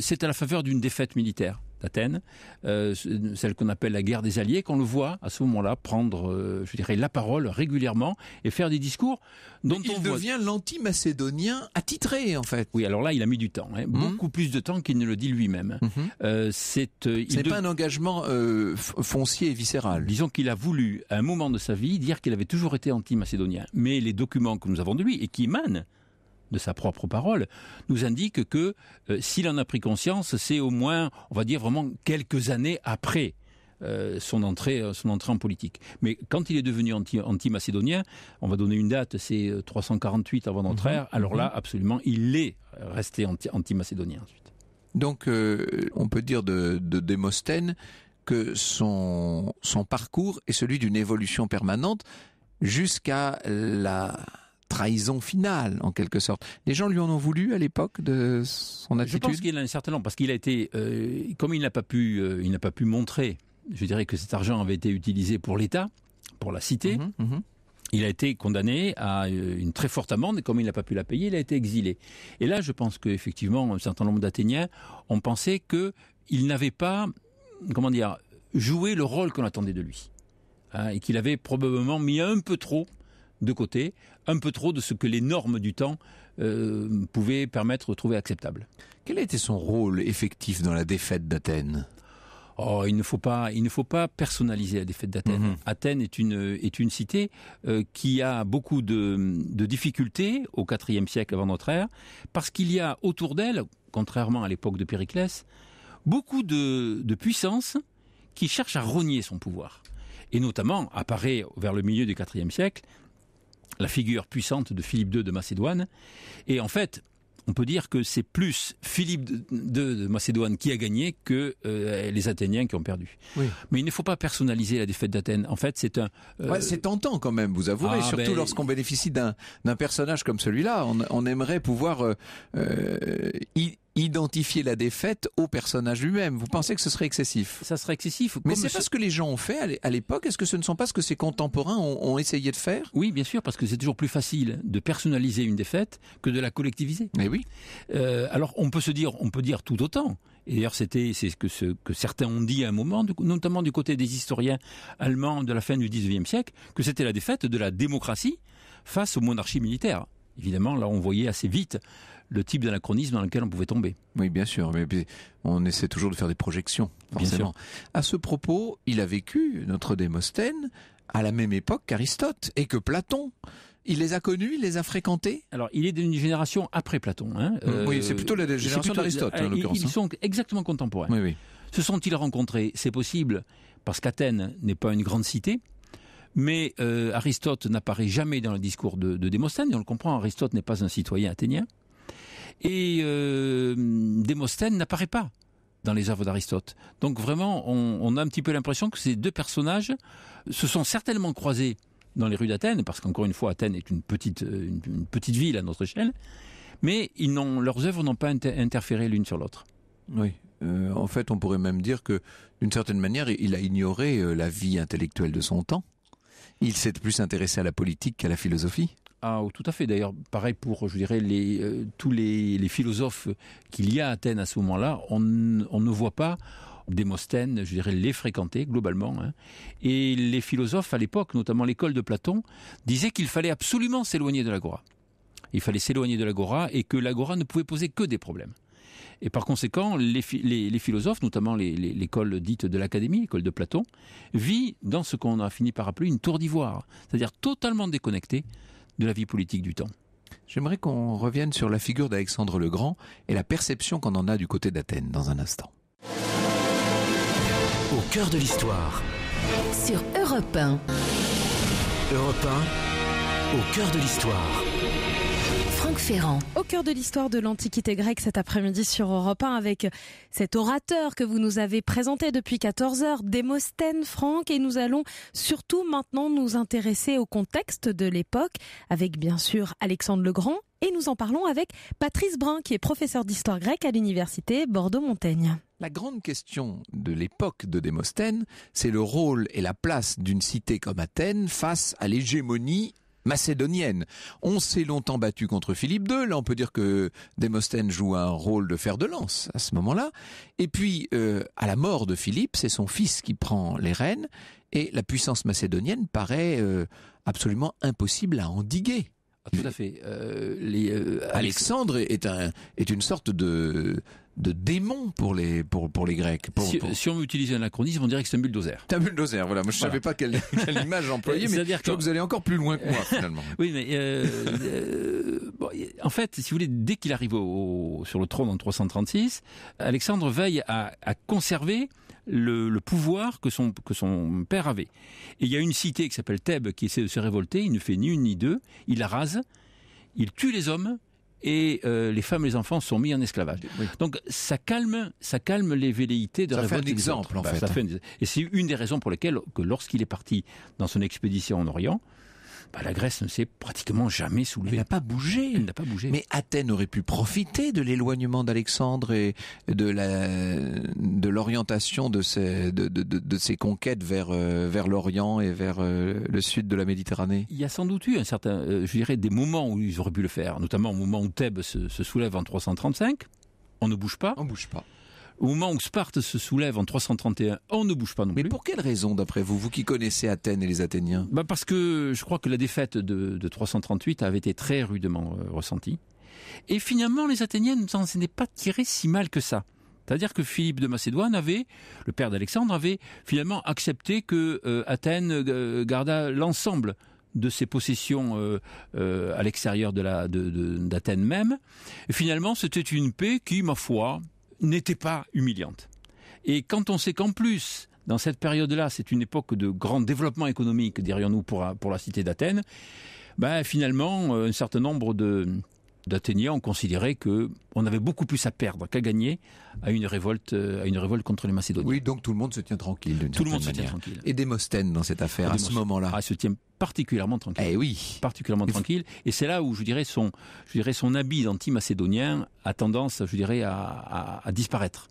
c'est à la faveur d'une défaite militaire d'Athènes, euh, celle qu'on appelle la guerre des Alliés, qu'on le voit à ce moment-là prendre, euh, je dirais, la parole régulièrement et faire des discours dont on on il devient
l'anti-macédonien
attitré en fait. Oui, alors là, il a mis du temps, hein. mhm. beaucoup plus de temps qu'il ne le dit lui-même. Mhm. Euh, c'est Ce pas un engagement foncier et viscéral. Disons qu'il a voulu, à un moment de sa vie, dire qu'il avait toujours été anti-macédonien. Mais les documents que nous avons de lui et qui émanent de sa propre parole, nous indique que euh, s'il en a pris conscience, c'est au moins, on va dire vraiment quelques années après. Euh, son entrée, euh, son entrée en politique. Mais quand il est devenu anti-macédonien, on va donner une date, c'est 348 avant d'entrer mhm. ère. Alors là, mhm. absolument, il est resté anti-macédonien ensuite.
Donc, on peut dire de, de Démosthène que son, son parcours est celui d'une évolution permanente jusqu'à la trahison finale, en quelque sorte. Les gens lui en ont voulu à l'époque de son attitude. Je pense
qu'il a un certain nombre, parce qu'il a été, euh, comme il n'a pas pu, euh, il n'a pas pu montrer. Je dirais que cet argent avait été utilisé pour l'État, pour la cité. Mhm, mhm. Il a été condamné à euh, une très forte amende, et comme il n'a pas pu la payer, il a été exilé. Et là, je pense qu'effectivement, un certain nombre d'Athéniens ont pensé qu'il n'avait pas, comment dire, joué le rôle qu'on attendait de lui. Hein, et qu'il avait probablement mis un peu trop de côté un peu trop de ce que les normes du temps euh, pouvaient permettre de trouver acceptable. Quel a été son rôle effectif dans la défaite d'Athènes oh, il ne faut pas, il ne faut pas personnaliser la défaite d'Athènes. Mhm. Athènes est une est une cité euh, qui a beaucoup de, difficultés au IVe siècle avant notre ère, parce qu'il y a autour d'elle, contrairement à l'époque de Périclès, beaucoup de de puissances qui cherchent à rogner son pouvoir. Et notamment apparaît vers le milieu du IVe siècle la figure puissante de Philippe II de Macédoine. Et en fait, on peut dire que c'est plus Philippe II de Macédoine qui a gagné que euh, les Athéniens qui ont perdu. Mais il ne faut pas personnaliser la défaite d'Athènes. En fait, c'est un. Euh, c'est tentant quand même, vous avouez. Ah, surtout ben, lorsqu'on bénéficie d'un personnage comme celui-là, on,
aimerait pouvoir euh, identifier la défaite au personnage lui-même. Vous pensez que ce serait excessif Ça serait excessif. Mais c'est pas ce que les gens ont fait à l'époque. Est-ce que ce ne sont pas ce que ses
contemporains ont, essayé de faire Oui, bien sûr, parce que c'est toujours plus facile de personnaliser une défaite que de la collectiviser. Mais oui. Euh, alors on peut se dire, on peut dire tout autant. Et d'ailleurs, c'était c'est ce que ce que certains ont dit à un moment, notamment du côté des historiens allemands de la fin du XIXe siècle, que c'était la défaite de la démocratie face aux monarchies militaires. Évidemment, là, on voyait assez vite le type d'anachronisme dans lequel on pouvait tomber. Oui, bien sûr, mais on essaie toujours de faire des projections, forcément. À ce propos, il a vécu, notre Démosthène, à la même époque qu'Aristote et que Platon. Il les a connus, il les a fréquentés Alors, il est d'une génération après Platon. Hein. Mm, oui, euh, c'est plutôt la génération d'Aristote, en euh, l'occurrence. Ils hein. sont exactement contemporains. Oui, oui. Se sont-ils rencontrés C'est possible, parce qu'Athènes n'est pas une grande cité. Mais euh, Aristote n'apparaît jamais dans le discours de, de Démosthène, on le comprend, Aristote n'est pas un citoyen athénien. Et euh, Démosthène n'apparaît pas dans les œuvres d'Aristote. Donc vraiment, on, a un petit peu l'impression que ces deux personnages se sont certainement croisés dans les rues d'Athènes, parce qu'encore une fois, Athènes est une petite, euh, une, petite ville à notre échelle, mais ils leurs œuvres n'ont pas interféré l'une sur l'autre. Oui. Euh, en fait, on pourrait même dire que, d'une certaine manière, il a ignoré euh, la vie intellectuelle de son temps.
Il s'est plus intéressé à la politique qu'à la philosophie
tout à fait. D'ailleurs, pareil pour, je dirais, euh, tous les, philosophes qu'il y a à Athènes à ce moment-là, on, ne voit pas Démosthène, je dirais, les fréquenter globalement. Hein. Et les philosophes à l'époque, notamment l'école de Platon, disaient qu'il fallait absolument s'éloigner de l'agora. Il fallait s'éloigner de l'agora et que l'agora ne pouvait poser que des problèmes. Et par conséquent, les, les philosophes, notamment l'école dite de l'Académie, l'école de Platon, vit dans ce qu'on a fini par appeler une tour d'ivoire, c'est-à-dire totalement déconnectée de la vie politique du temps.
J'aimerais qu'on revienne sur la figure d'Alexandre le Grand et la perception qu'on en a du côté d'Athènes dans un instant. Au cœur de l'histoire.
Sur Europe 1.
au cœur de l'histoire.
Au cœur de l'histoire de l'Antiquité grecque cet après-midi sur Europe 1 avec cet orateur que vous nous avez présenté depuis 14 heures, Démosthène Franck, et nous allons surtout maintenant nous intéresser au contexte de l'époque avec bien sûr Alexandre le Grand et nous en parlons avec Patrice Brun qui est professeur d'histoire grecque à l'université Bordeaux-Montaigne.
La grande question de l'époque de Démosthène, c'est le rôle et la place d'une cité comme Athènes face à l'hégémonie macédonienne. On s'est longtemps battu contre Philippe II. Là, on peut dire que Démosthène joue un rôle de fer de lance à ce moment-là. Et puis, euh, à la mort de Philippe, c'est son fils qui prend les rênes et la puissance macédonienne paraît euh, absolument impossible à endiguer. Ah, tout à fait. Euh, Alexandre est, un, est une sorte de de démons pour les pour pour les Grecs.
si, on veut un anachronisme, on dirait que c'est un bulldozer. C'est un bulldozer, voilà. Moi, je ne savais pas quelle, image employer, mais je que... vous allez encore plus loin que moi finalement. oui, mais euh, euh, en fait, si vous voulez, dès qu'il arrive sur le trône en 336, Alexandre veille à, conserver le, pouvoir que son que son père avait. Et il y a une cité qui s'appelle Thèbes qui essaie de se révolter. Il ne fait ni une ni deux. Il la rase. Il tue les hommes et euh, les femmes et les enfants sont mis en esclavage. Donc ça calme, ça calme les velléités de ça révolte. un exemple, en bah, fait. Et c'est une des raisons pour lesquelles lorsqu'il est parti dans son expédition en Orient, bah, la Grèce ne s'est pratiquement jamais soulevée. Elle n'a pas bougé. Elle n'a pas bougé. Mais
Athènes aurait pu profiter de l'éloignement d'Alexandre et de la de l'orientation de ses de, ses conquêtes vers euh, vers l'Orient et vers euh, le sud de la Méditerranée.
Il y a sans doute eu un certain, euh, je dirais, des moments où ils auraient pu le faire, notamment au moment où Thèbes se, soulève en 335. On ne bouge pas. On bouge pas. Au moment où Sparte se soulève en 331, on ne bouge pas non plus. Mais pour quelle raison, d'après vous, vous qui connaissez Athènes et les Athéniens bah, Parce que je crois que la défaite de, 338 avait été très rudement euh, ressentie. Et finalement, les Athéniens ne s'en étaient pas tirés si mal que ça. C'est-à-dire que Philippe de Macédoine avait, le père d'Alexandre, avait finalement accepté que euh, Athènes euh, garda l'ensemble de ses possessions à l'extérieur de d'Athènes même. Et finalement, c'était une paix qui, ma foi, n'était pas humiliante. Et quand on sait qu'en plus, dans cette période-là, c'est une époque de grand développement économique, dirions-nous, pour, la cité d'Athènes, ben, finalement, euh, un certain nombre de, d'Athéniens ont considéré que avait beaucoup plus à perdre qu'à gagner à une révolte, euh, à une révolte contre les Macédoniens. Oui, donc tout le monde se tient tranquille. Tout le monde se tient tranquille. Et Démosthène dans cette affaire ah, à ce moment-là. Ah, se tient particulièrement tranquille. Eh oui. Particulièrement tranquille. Et c'est là où je dirais son, je dirais son habit d'anti-macédonien a tendance, je dirais, à, disparaître.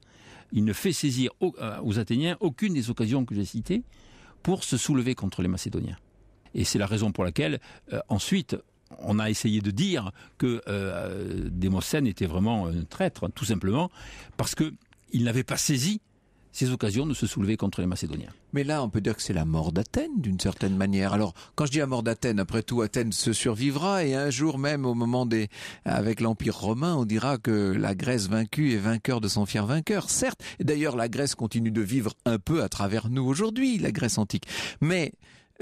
Il ne fait saisir euh, aux, Athéniens aucune des occasions que j'ai citées pour se soulever contre les Macédoniens. Et c'est la raison pour laquelle, euh, ensuite, on a essayé de dire que euh, euh était vraiment un traître, hein, tout simplement, parce que il n'avait pas saisi ces occasions de se soulever contre les Macédoniens. Mais là, on peut dire que c'est la mort d'Athènes, d'une certaine manière.
Alors, quand je dis la mort d'Athènes, après tout, Athènes se survivra, et un jour même, au moment des, avec l'Empire romain, on dira que la Grèce vaincue est vainqueur de son fier vainqueur. Certes, d'ailleurs, la Grèce continue de vivre un peu à travers nous aujourd'hui, la Grèce antique. Mais,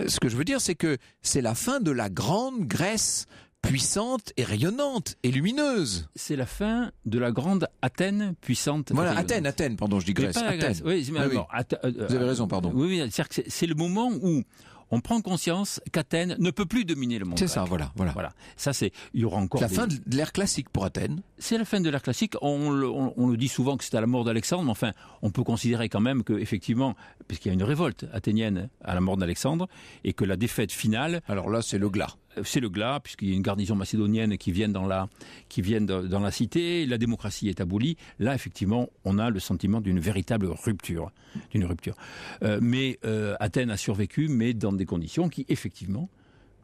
ce que je veux dire, c'est que c'est la fin de la grande Grèce puissante et rayonnante et
lumineuse. C'est la fin de la grande Athènes puissante. Voilà, Athènes, Athènes, pardon, je dis Grèce. Athènes. Vous avez raison, pardon. Oui, c'est le moment où on prend conscience qu'Athènes ne peut plus dominer le monde. C'est ça, voilà, voilà. Voilà. Ça, c'est, il y aura encore. La fin de l'ère classique pour Athènes. C'est la fin de l'ère classique. On le, dit souvent que c'est à la mort d'Alexandre, mais enfin, on peut considérer quand même qu'effectivement, puisqu'il y a une révolte athénienne à la mort d'Alexandre, et que la défaite finale. Alors là, c'est le glas. Euh, c'est le glas, puisqu'il y a une garnison macédonienne qui vient dans la, qui dans la cité, la démocratie est abolie. Là, effectivement, on a le sentiment d'une véritable rupture, rupture. Euh, mais euh, Athènes a survécu, mais dans des conditions qui, effectivement,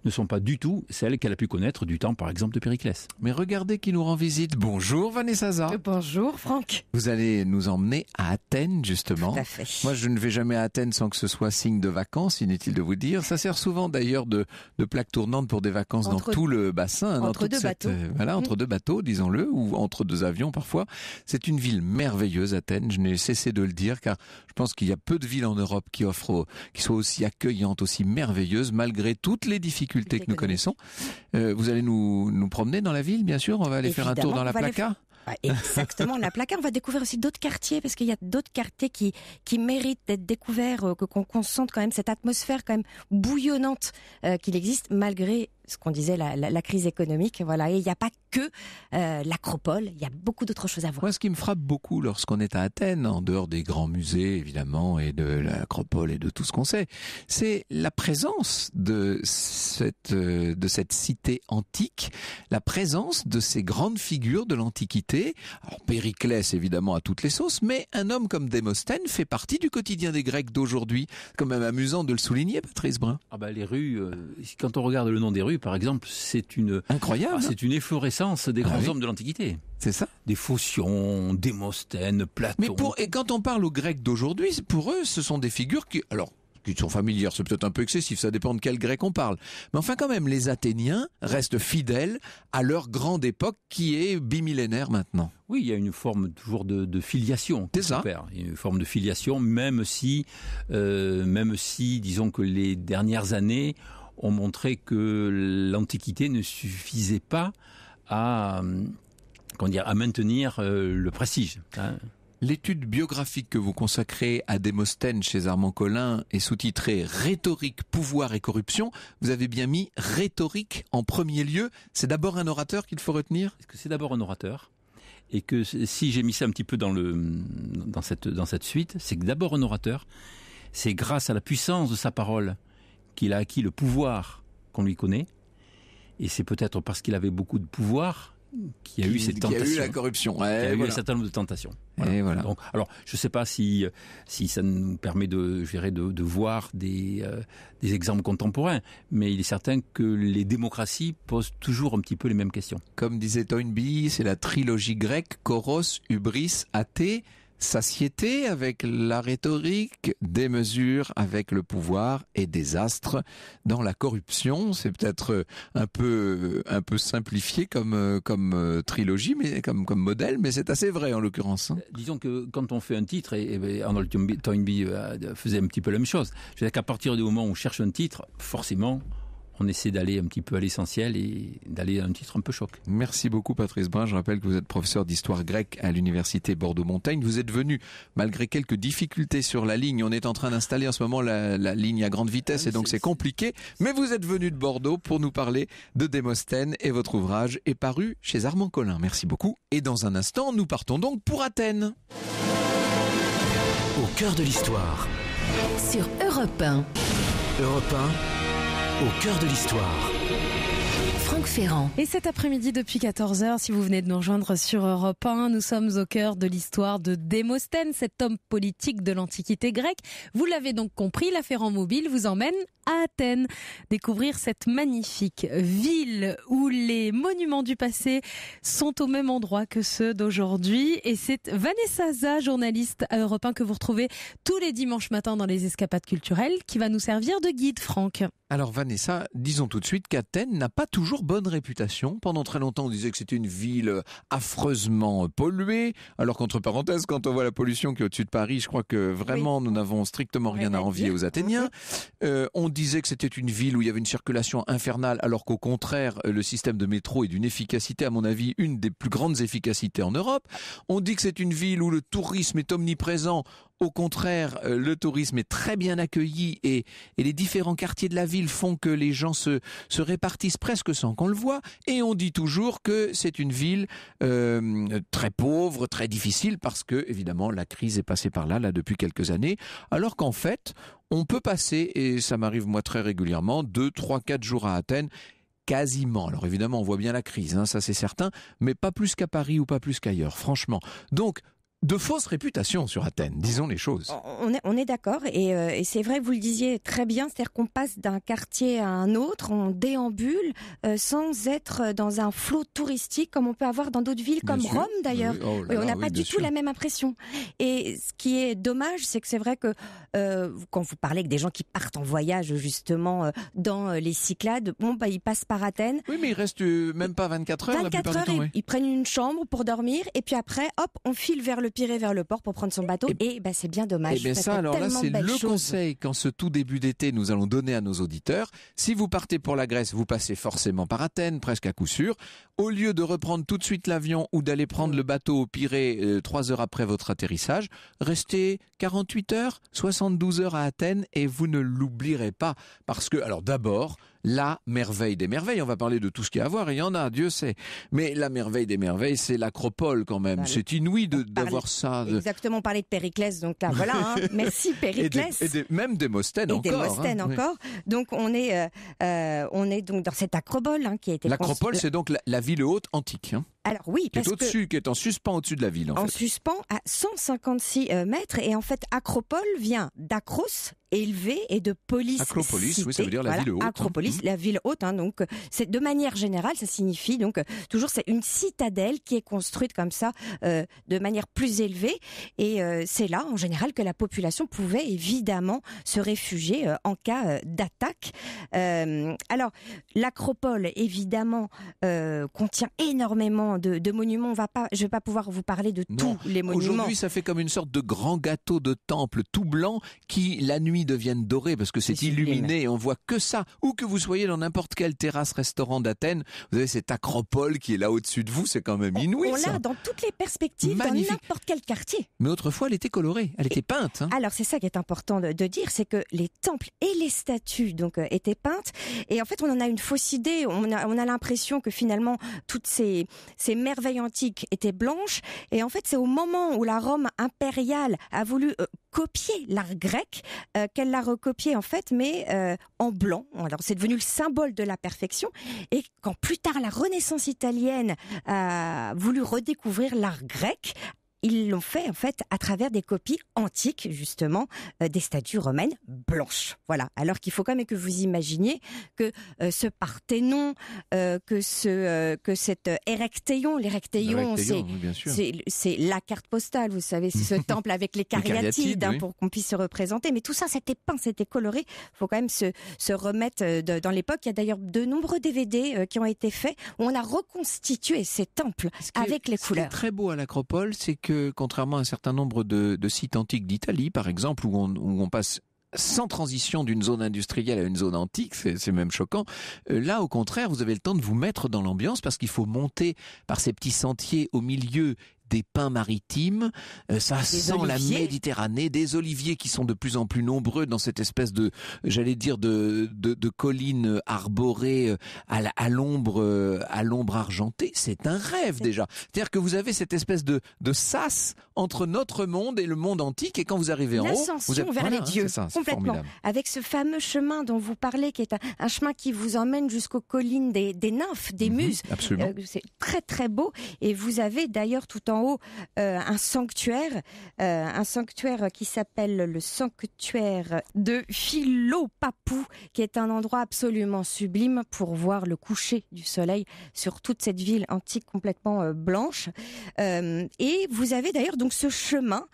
ne sont pas du tout celles qu'elle a pu connaître du temps, par exemple, de Périclès. Mais regardez qui nous rend visite. Bonjour Vanessa
euh, Bonjour Franck.
Vous allez nous emmener à Athènes,
justement. Moi, je ne vais jamais à Athènes sans que ce soit signe de vacances, inutile de vous dire. Ça sert souvent d'ailleurs de, plaque tournante pour des vacances dans tout le bassin. Entre deux bateaux. Euh, voilà, entre mmh. deux bateaux, disons-le, ou entre deux avions parfois. C'est une ville merveilleuse, Athènes. Je n'ai cessé de le dire car je pense qu'il y a peu de villes en Europe qui offrent, qui soient aussi accueillantes, aussi merveilleuses, malgré toutes les difficultés que nous connaissons. Euh, vous allez nous, nous promener dans la ville, bien sûr. On va aller faire un tour dans la Placa.
exactement, la Placa. On va découvrir aussi d'autres quartiers parce qu'il y a d'autres quartiers qui qui méritent d'être découverts, euh, que qu'on sente quand même cette atmosphère quand même bouillonnante euh, qu'il existe malgré ce qu'on disait, la, la, crise économique. Voilà, et il n'y a pas que euh, l'acropole, il y a beaucoup d'autres choses
à voir. ce qui me frappe beaucoup lorsqu'on est à Athènes, en dehors des grands musées évidemment et de l'acropole et de tout ce qu'on sait, c'est la présence de cette euh, de cette cité antique, la présence de ces grandes figures de l'antiquité. Alors Périclès évidemment à toutes les sauces, mais un homme comme Démosthène
fait partie du quotidien des Grecs d'aujourd'hui. C'est Quand même amusant de le souligner, Patrice Brun. Ah bah les rues, euh, quand on regarde le nom des rues, par exemple, c'est une incroyable. Ah, c'est une efflorescence des ah grands hommes de l'Antiquité. C'est ça Des Phocion, Démosthène, Platon. Mais pour et quand on parle aux Grecs
d'aujourd'hui, pour eux, ce sont des figures qui alors qui sont familières, c'est peut-être un peu excessif, ça dépend de quel grec on parle. Mais enfin quand même, les Athéniens restent fidèles à leur grande époque qui
est bimillénaire maintenant. Oui, il y a une forme toujours de, filiation. C'est ça. Une forme de filiation, même si, euh, même si, disons que les dernières années ont montré que l'Antiquité ne suffisait pas à, euh, à maintenir euh, le prestige. Hein. L'étude biographique que vous
consacrez à Démosthène chez Armand Collin est sous-titrée Rhétorique, pouvoir et corruption. Vous avez bien mis rhétorique en premier lieu. C'est d'abord un orateur qu'il faut retenir Est-ce que c'est
d'abord un orateur Et que si j'ai mis ça un petit peu dans, le, cette, dans cette suite, c'est que d'abord un orateur, c'est grâce à la puissance de sa parole qu'il a acquis le pouvoir qu'on lui connaît. Et c'est peut-être parce qu'il avait beaucoup de pouvoir qu'il y a eu cette tentation. y a eu la corruption. il y a eu un certain nombre de tentations. Voilà. Donc, alors, je ne sais pas si euh, si ça nous permet de, gérer de, voir des euh, des exemples contemporains, mais il est certain que les démocraties posent toujours un petit peu les mêmes questions. Comme disait Toynbee, c'est la trilogie grecque Koros, Hubris, Athée satiété avec
la rhétorique, démesure avec le pouvoir et désastre dans la corruption. C'est peut-être un peu, un peu simplifié comme, comme euh, trilogie, mais comme, comme modèle, mais c'est assez vrai en l'occurrence. Hein. Euh,
disons que quand on fait un titre, et, et Arnold Toynbee euh, faisait un petit peu la même chose, c'est-à-dire qu'à partir du moment où on cherche un titre, forcément, on essaie d'aller un petit peu à l'essentiel et d'aller à un titre un peu choc. Merci beaucoup Patrice Brun. Je rappelle que vous êtes professeur d'histoire grecque à l'université Bordeaux-Montaigne. Vous êtes venu malgré quelques
difficultés sur la ligne. On est en train d'installer en ce moment la, ligne à grande vitesse et donc c'est compliqué. Mais vous êtes venu de Bordeaux pour nous parler de Démosthène et votre ouvrage est paru chez Armand Collin. Merci beaucoup. Et dans un instant, nous partons donc pour Athènes. Au cœur de l'histoire. Sur Europe 1. Europe 1 au cœur de l'histoire.
Franck Ferrand. Et cet après-midi, depuis 14h, si vous venez de nous rejoindre sur Europe 1, nous sommes au cœur de l'histoire de Démosthène, cet homme politique de l'Antiquité grecque. Vous l'avez donc compris, la Ferrand mobile vous emmène à Athènes. Découvrir cette magnifique ville où les monuments du passé sont au même endroit que ceux d'aujourd'hui. Et c'est Vanessa Za, journaliste à Europe que vous retrouvez tous les dimanches matins dans les escapades culturelles, qui va nous servir de guide, Franck.
Alors Vanessa, disons tout de suite qu'Athènes n'a pas toujours bonne réputation. Pendant très longtemps, on disait que c'était une ville euh, affreusement euh, polluée, alors qu'entre parenthèses, quand on voit la pollution qui est au-dessus de Paris, je crois que vraiment nous n'avons strictement rien, à envier aux Athéniens. Euh, on disait que c'était une ville où il y avait une circulation infernale, alors qu'au contraire, le système de métro est d'une efficacité, à mon avis, une des plus grandes efficacités en Europe. On dit que c'est une ville où le tourisme est omniprésent, au contraire, euh, le tourisme est très bien accueilli et, les différents quartiers de la ville font que les gens se, répartissent presque sans qu'on le voit. Et on dit toujours que c'est une ville euh, très pauvre, très difficile, parce que évidemment la crise est passée par là, là depuis quelques années. Alors qu'en fait, on peut passer, et ça m'arrive moi très régulièrement, deux, trois, quatre jours à Athènes quasiment. Alors évidemment, on voit bien la crise, hein, ça c'est certain, mais pas plus qu'à Paris ou pas plus qu'ailleurs, franchement. Donc, de fausses réputations sur Athènes, disons les choses.
On est, d'accord, euh, et, c'est vrai, vous le disiez très bien, c'est-à-dire qu'on passe d'un quartier à un autre, on déambule euh, sans être dans un flot touristique comme on peut avoir dans d'autres villes, comme Rome d'ailleurs. Oh on n'a pas du tout la même impression. Et ce qui est dommage, c'est que c'est vrai que euh, quand vous parlez avec des gens qui partent en voyage justement dans les Cyclades, bon, bah, ils passent par Athènes.
Oui, mais ils restent même pas 24 heures 24 la heures, du
ils prennent une chambre pour dormir, et puis après, hop, on file vers le pirer vers le port pour prendre son bateau. Eh et, bah, c'est bien dommage. Et eh bien ça, alors là, c'est le conseil
qu'en ce tout début d'été, nous allons donner à nos auditeurs. Si vous partez pour la Grèce, vous passez forcément par Athènes, presque à coup sûr. Au lieu de reprendre tout de suite l'avion ou d'aller prendre le bateau au Pirée euh, trois heures après votre atterrissage, restez 48 heures, 72 heures à Athènes et vous ne l'oublierez pas. Parce que, alors d'abord, la merveille des merveilles. On va parler de tout ce qu'il y a à voir, il y en a, Dieu sait. Mais la merveille des merveilles, c'est l'acropole quand même. C'est inouï d'avoir ça.
Exactement, parler de Périclès, donc là, voilà. Hein. Merci Périclès.
Et, même Démosthène encore. Démosthène hein. encore.
Donc on est, euh, euh, on est donc dans cette acropole hein, qui a été. L'acropole, c'est
donc la, ville haute antique. Alors oui, qui est au-dessus, qui est en suspens au-dessus de la ville. En,
suspens à 156 euh, mètres, et en fait, acropole vient d'acros élevé et de police. Acropolis, oui, ça veut dire la ville haute. Hein. Acropolis, mmh. la ville haute. Hein. donc, c'est de manière générale, ça signifie donc toujours c'est une citadelle qui est construite comme ça euh, de manière plus élevée. Et euh, c'est là, en général, que la population pouvait évidemment se réfugier euh, en cas d'attaque. alors, l'acropole, évidemment, contient énormément de, monuments. On va pas, je vais pas pouvoir vous parler de tous les monuments. Aujourd'hui, ça
fait comme une sorte de grand gâteau de temple tout blanc qui la nuit deviennent dorées parce que c'est illuminé et on voit que ça. Où que vous soyez dans n'importe quelle terrasse, restaurant d'Athènes, vous avez cette acropole qui est là au-dessus de vous, c'est quand même inouï. On, on l'a dans
toutes les perspectives, dans n'importe quel quartier.
Mais autrefois, elle était colorée, elle était peinte.
Hein. Alors c'est ça qui est important de, dire, c'est que les temples et les statues donc euh, étaient peintes. Et en fait, on en a une fausse idée. On a, on a l'impression que finalement toutes ces, merveilles antiques étaient blanches. Et en fait, c'est au moment où la Rome impériale a voulu euh, copié l'art grec, euh, qu'elle l'a recopié en fait, mais euh, en blanc. Alors c'est devenu le symbole de la perfection. Et quand plus tard la Renaissance italienne a voulu redécouvrir l'art grec ils l'ont fait en fait à travers des copies antiques justement euh, des statues romaines blanches. Voilà. Alors qu'il faut quand même que vous imaginiez que euh, ce Parthénon, euh, que ce que cet Erectéon, l'Erectéon, c'est c'est la carte postale, vous savez, ce temple avec les cariatides, hein, pour qu'on puisse se représenter. Mais tout ça, c'était peint, c'était coloré. Il faut quand même se remettre dans l'époque. Il y a d'ailleurs de nombreux DVD qui ont été faits où on a reconstitué ces temples avec les ce couleurs. Qui
est très beau à l'Acropole, c'est que contrairement à un certain nombre de, sites antiques d'Italie, par exemple, où on passe sans transition d'une zone industrielle à une zone antique, c'est même choquant. Euh, là, au contraire, vous avez le temps de vous mettre dans l'ambiance parce qu'il faut monter par ces petits sentiers au milieu des pins maritimes, euh, ça sent la Méditerranée, des oliviers qui sont de plus en plus nombreux dans cette espèce de, j'allais dire, de, de, de euh, à l'ombre euh, à l'ombre argentée. C'est un rêve déjà. C'est-à-dire que vous avez cette espèce de, de sas entre notre monde et le monde antique, et quand vous arrivez en haut, vous êtes vers les dieux, complètement. Formidable.
Avec ce fameux chemin dont vous parlez, qui est un, chemin qui vous emmène jusqu'aux collines des, nymphes, des mhm, muses. Absolument. C'est très très beau. Et vous avez d'ailleurs tout en euh, un sanctuaire, euh, un sanctuaire qui s'appelle le sanctuaire de Philopapou, qui est un endroit absolument sublime pour voir le coucher du soleil sur toute cette ville antique complètement euh, blanche. et vous avez d'ailleurs donc ce chemin,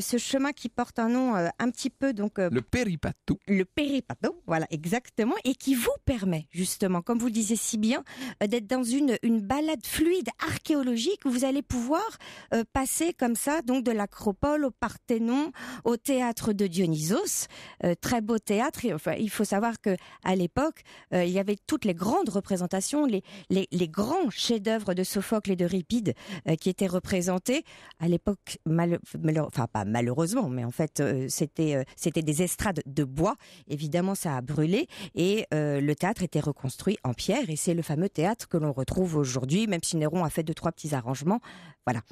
ce chemin qui porte un nom un petit peu donc le péripatou. Le péripato, voilà exactement, et qui vous permet justement, comme vous le disiez si bien, d'être dans une, une balade fluide archéologique où vous allez pouvoir euh, passer comme ça, donc de l'Acropole au Parthénon, au théâtre de Dionysos, euh, très beau théâtre. il faut savoir que à l'époque, euh, il y avait toutes les grandes représentations, les, grands chefs-d'œuvre de Sophocle et de d'Euripide qui étaient représentés à l'époque. enfin, pas malheureusement, mais en fait, c'était c'était des estrades de bois. Évidemment, ça a brûlé et le théâtre était reconstruit en pierre et c'est le fameux théâtre que l'on retrouve aujourd'hui, même si Néron a fait deux trois petits
arrangements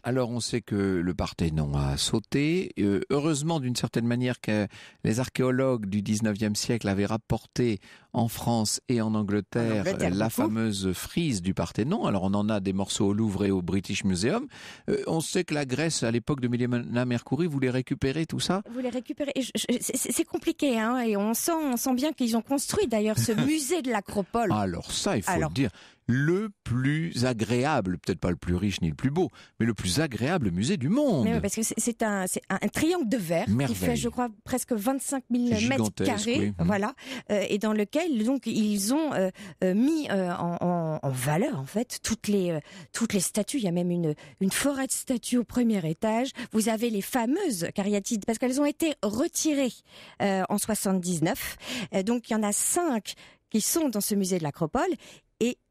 alors on sait que le Parthénon a sauté. Euh, heureusement d'une certaine manière que les archéologues du 19e siècle avaient rapporté en France et en Angleterre, la fameuse frise du Parthénon. Alors on en a des morceaux au Louvre et au British Museum. Euh, on sait que la Grèce, à l'époque de Milena Mercouri, voulait récupérer tout ça.
Voulait récupérer. C'est compliqué, hein. Et on sent, on sent bien qu'ils ont construit d'ailleurs ce musée de
l'Acropole. Alors ça, il faut le dire le plus agréable, peut-être pas le plus riche ni le plus beau, mais le plus agréable musée du monde.
parce que c'est un, triangle de verre qui fait, je crois, presque 25 000 mètres carrés, voilà, euh, et dans lequel donc ils ont euh, euh, mis euh, en, valeur en fait toutes les toutes les statues. Il y a même une une forêt de statues au premier étage. Vous avez les fameuses cariatides parce qu'elles ont été retirées en 79. donc il y en a cinq qui sont dans ce musée de l'Acropole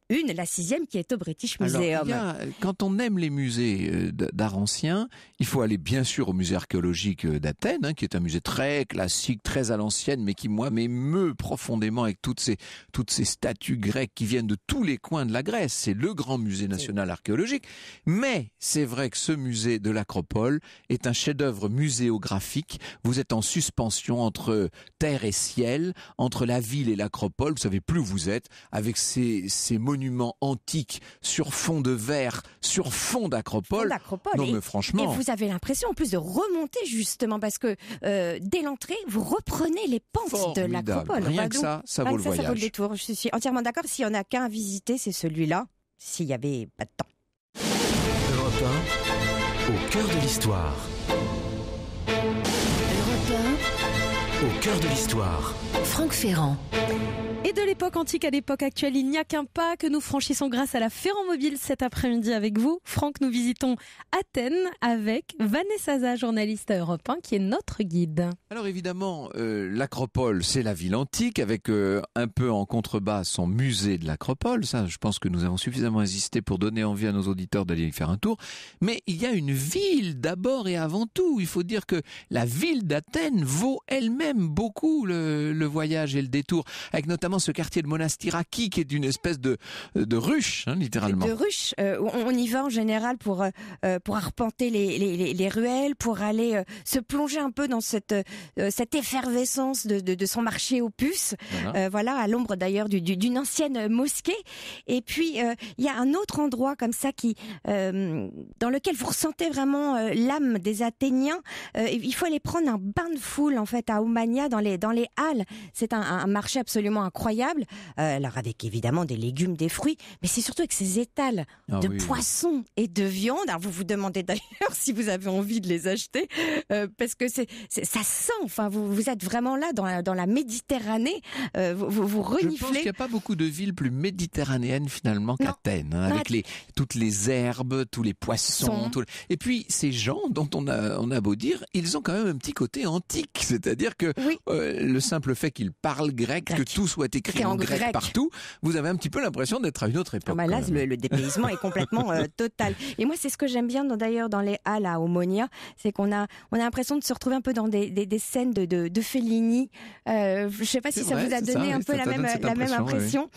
une, la sixième, qui est au British Museum.
quand on aime les musées euh, d'art ancien, il faut aller bien sûr au musée archéologique euh, d'Athènes, hein, qui est un musée très classique, très à l'ancienne, mais qui moi m'émeut profondément avec toutes ces toutes ces statues grecques qui viennent de tous les coins de la Grèce. C'est le grand musée national archéologique. Mais c'est vrai que ce musée de l'Acropole est un chef-d'œuvre muséographique. Vous êtes en suspension entre terre et ciel, entre la ville et l'Acropole. Vous savez plus où vous êtes avec ces ces monument antique sur fond de verre, sur fond d'acropole. Non, mais franchement. Et vous
avez l'impression en plus de remonter justement parce que euh, dès l'entrée, vous reprenez les pentes de l'acropole. Rien bah que ça, ça vaut le détour. Je suis entièrement d'accord. S'il n'y en a qu'un à visiter, c'est celui-là. S'il n'y avait pas de temps.
Europe 1, au cœur de l'histoire.
Europe
1, au cœur de l'histoire.
Franck Ferrand de l'époque antique à l'époque actuelle, il n'y a qu'un pas que nous franchissons grâce à la Ferromobile cet après-midi avec vous. Franck, nous visitons Athènes avec Vanessa Zaza, journaliste européen, qui est notre guide.
Alors évidemment, euh, l'Acropole, c'est la ville antique, avec euh, un peu en contrebas son musée de l'Acropole. Ça, je pense que nous avons suffisamment insisté pour donner envie à nos auditeurs d'aller y faire un tour. Mais il y a une ville d'abord et avant tout. Il faut dire que la ville d'Athènes vaut elle-même beaucoup le voyage et le détour, avec notamment ce quartier de Monastiraki, qui est d'une espèce de, de ruche, hein, littéralement. De
ruche. Euh, on y va en général pour, euh, euh, pour arpenter les, les, ruelles, pour aller se plonger un peu dans cette, cette effervescence de, de, son marché aux puces. Voilà, à l'ombre d'ailleurs d'une ancienne mosquée. Et puis, il y a un autre endroit comme ça qui, dans lequel vous ressentez vraiment l'âme des Athéniens. il faut aller prendre un bain de foule, en fait, à Oumania, dans les, dans les Halles. C'est un marché absolument incroyable euh, alors avec évidemment des légumes, des fruits, mais c'est surtout avec ces étals ah de poissons et de viande. Alors vous vous demandez d'ailleurs si vous avez envie de les acheter euh, parce que c'est ça sent. Enfin vous êtes vraiment là dans la, Méditerranée. Euh, vous, vous, reniflez. Je pense qu'il n'y a
pas beaucoup de villes plus méditerranéennes finalement qu'Athènes, hein, avec les toutes les herbes, tous les poissons. Et puis ces gens dont on a on a beau dire, ils ont quand même un petit côté antique, c'est-à-dire que le simple fait qu'ils parlent grec, grec, que tout soit écrit en, grec, partout, vous avez un petit peu l'impression d'être à une autre ah bah époque. Ah là, le, dépaysement est complètement euh,
total. Et moi, c'est ce que j'aime bien d'ailleurs dans les halles à Omonia, c'est qu'on a on a l'impression de se retrouver un peu dans des, des, scènes de, de, de Fellini. Euh, je sais pas si ça vous a donné un peu la même la même impression.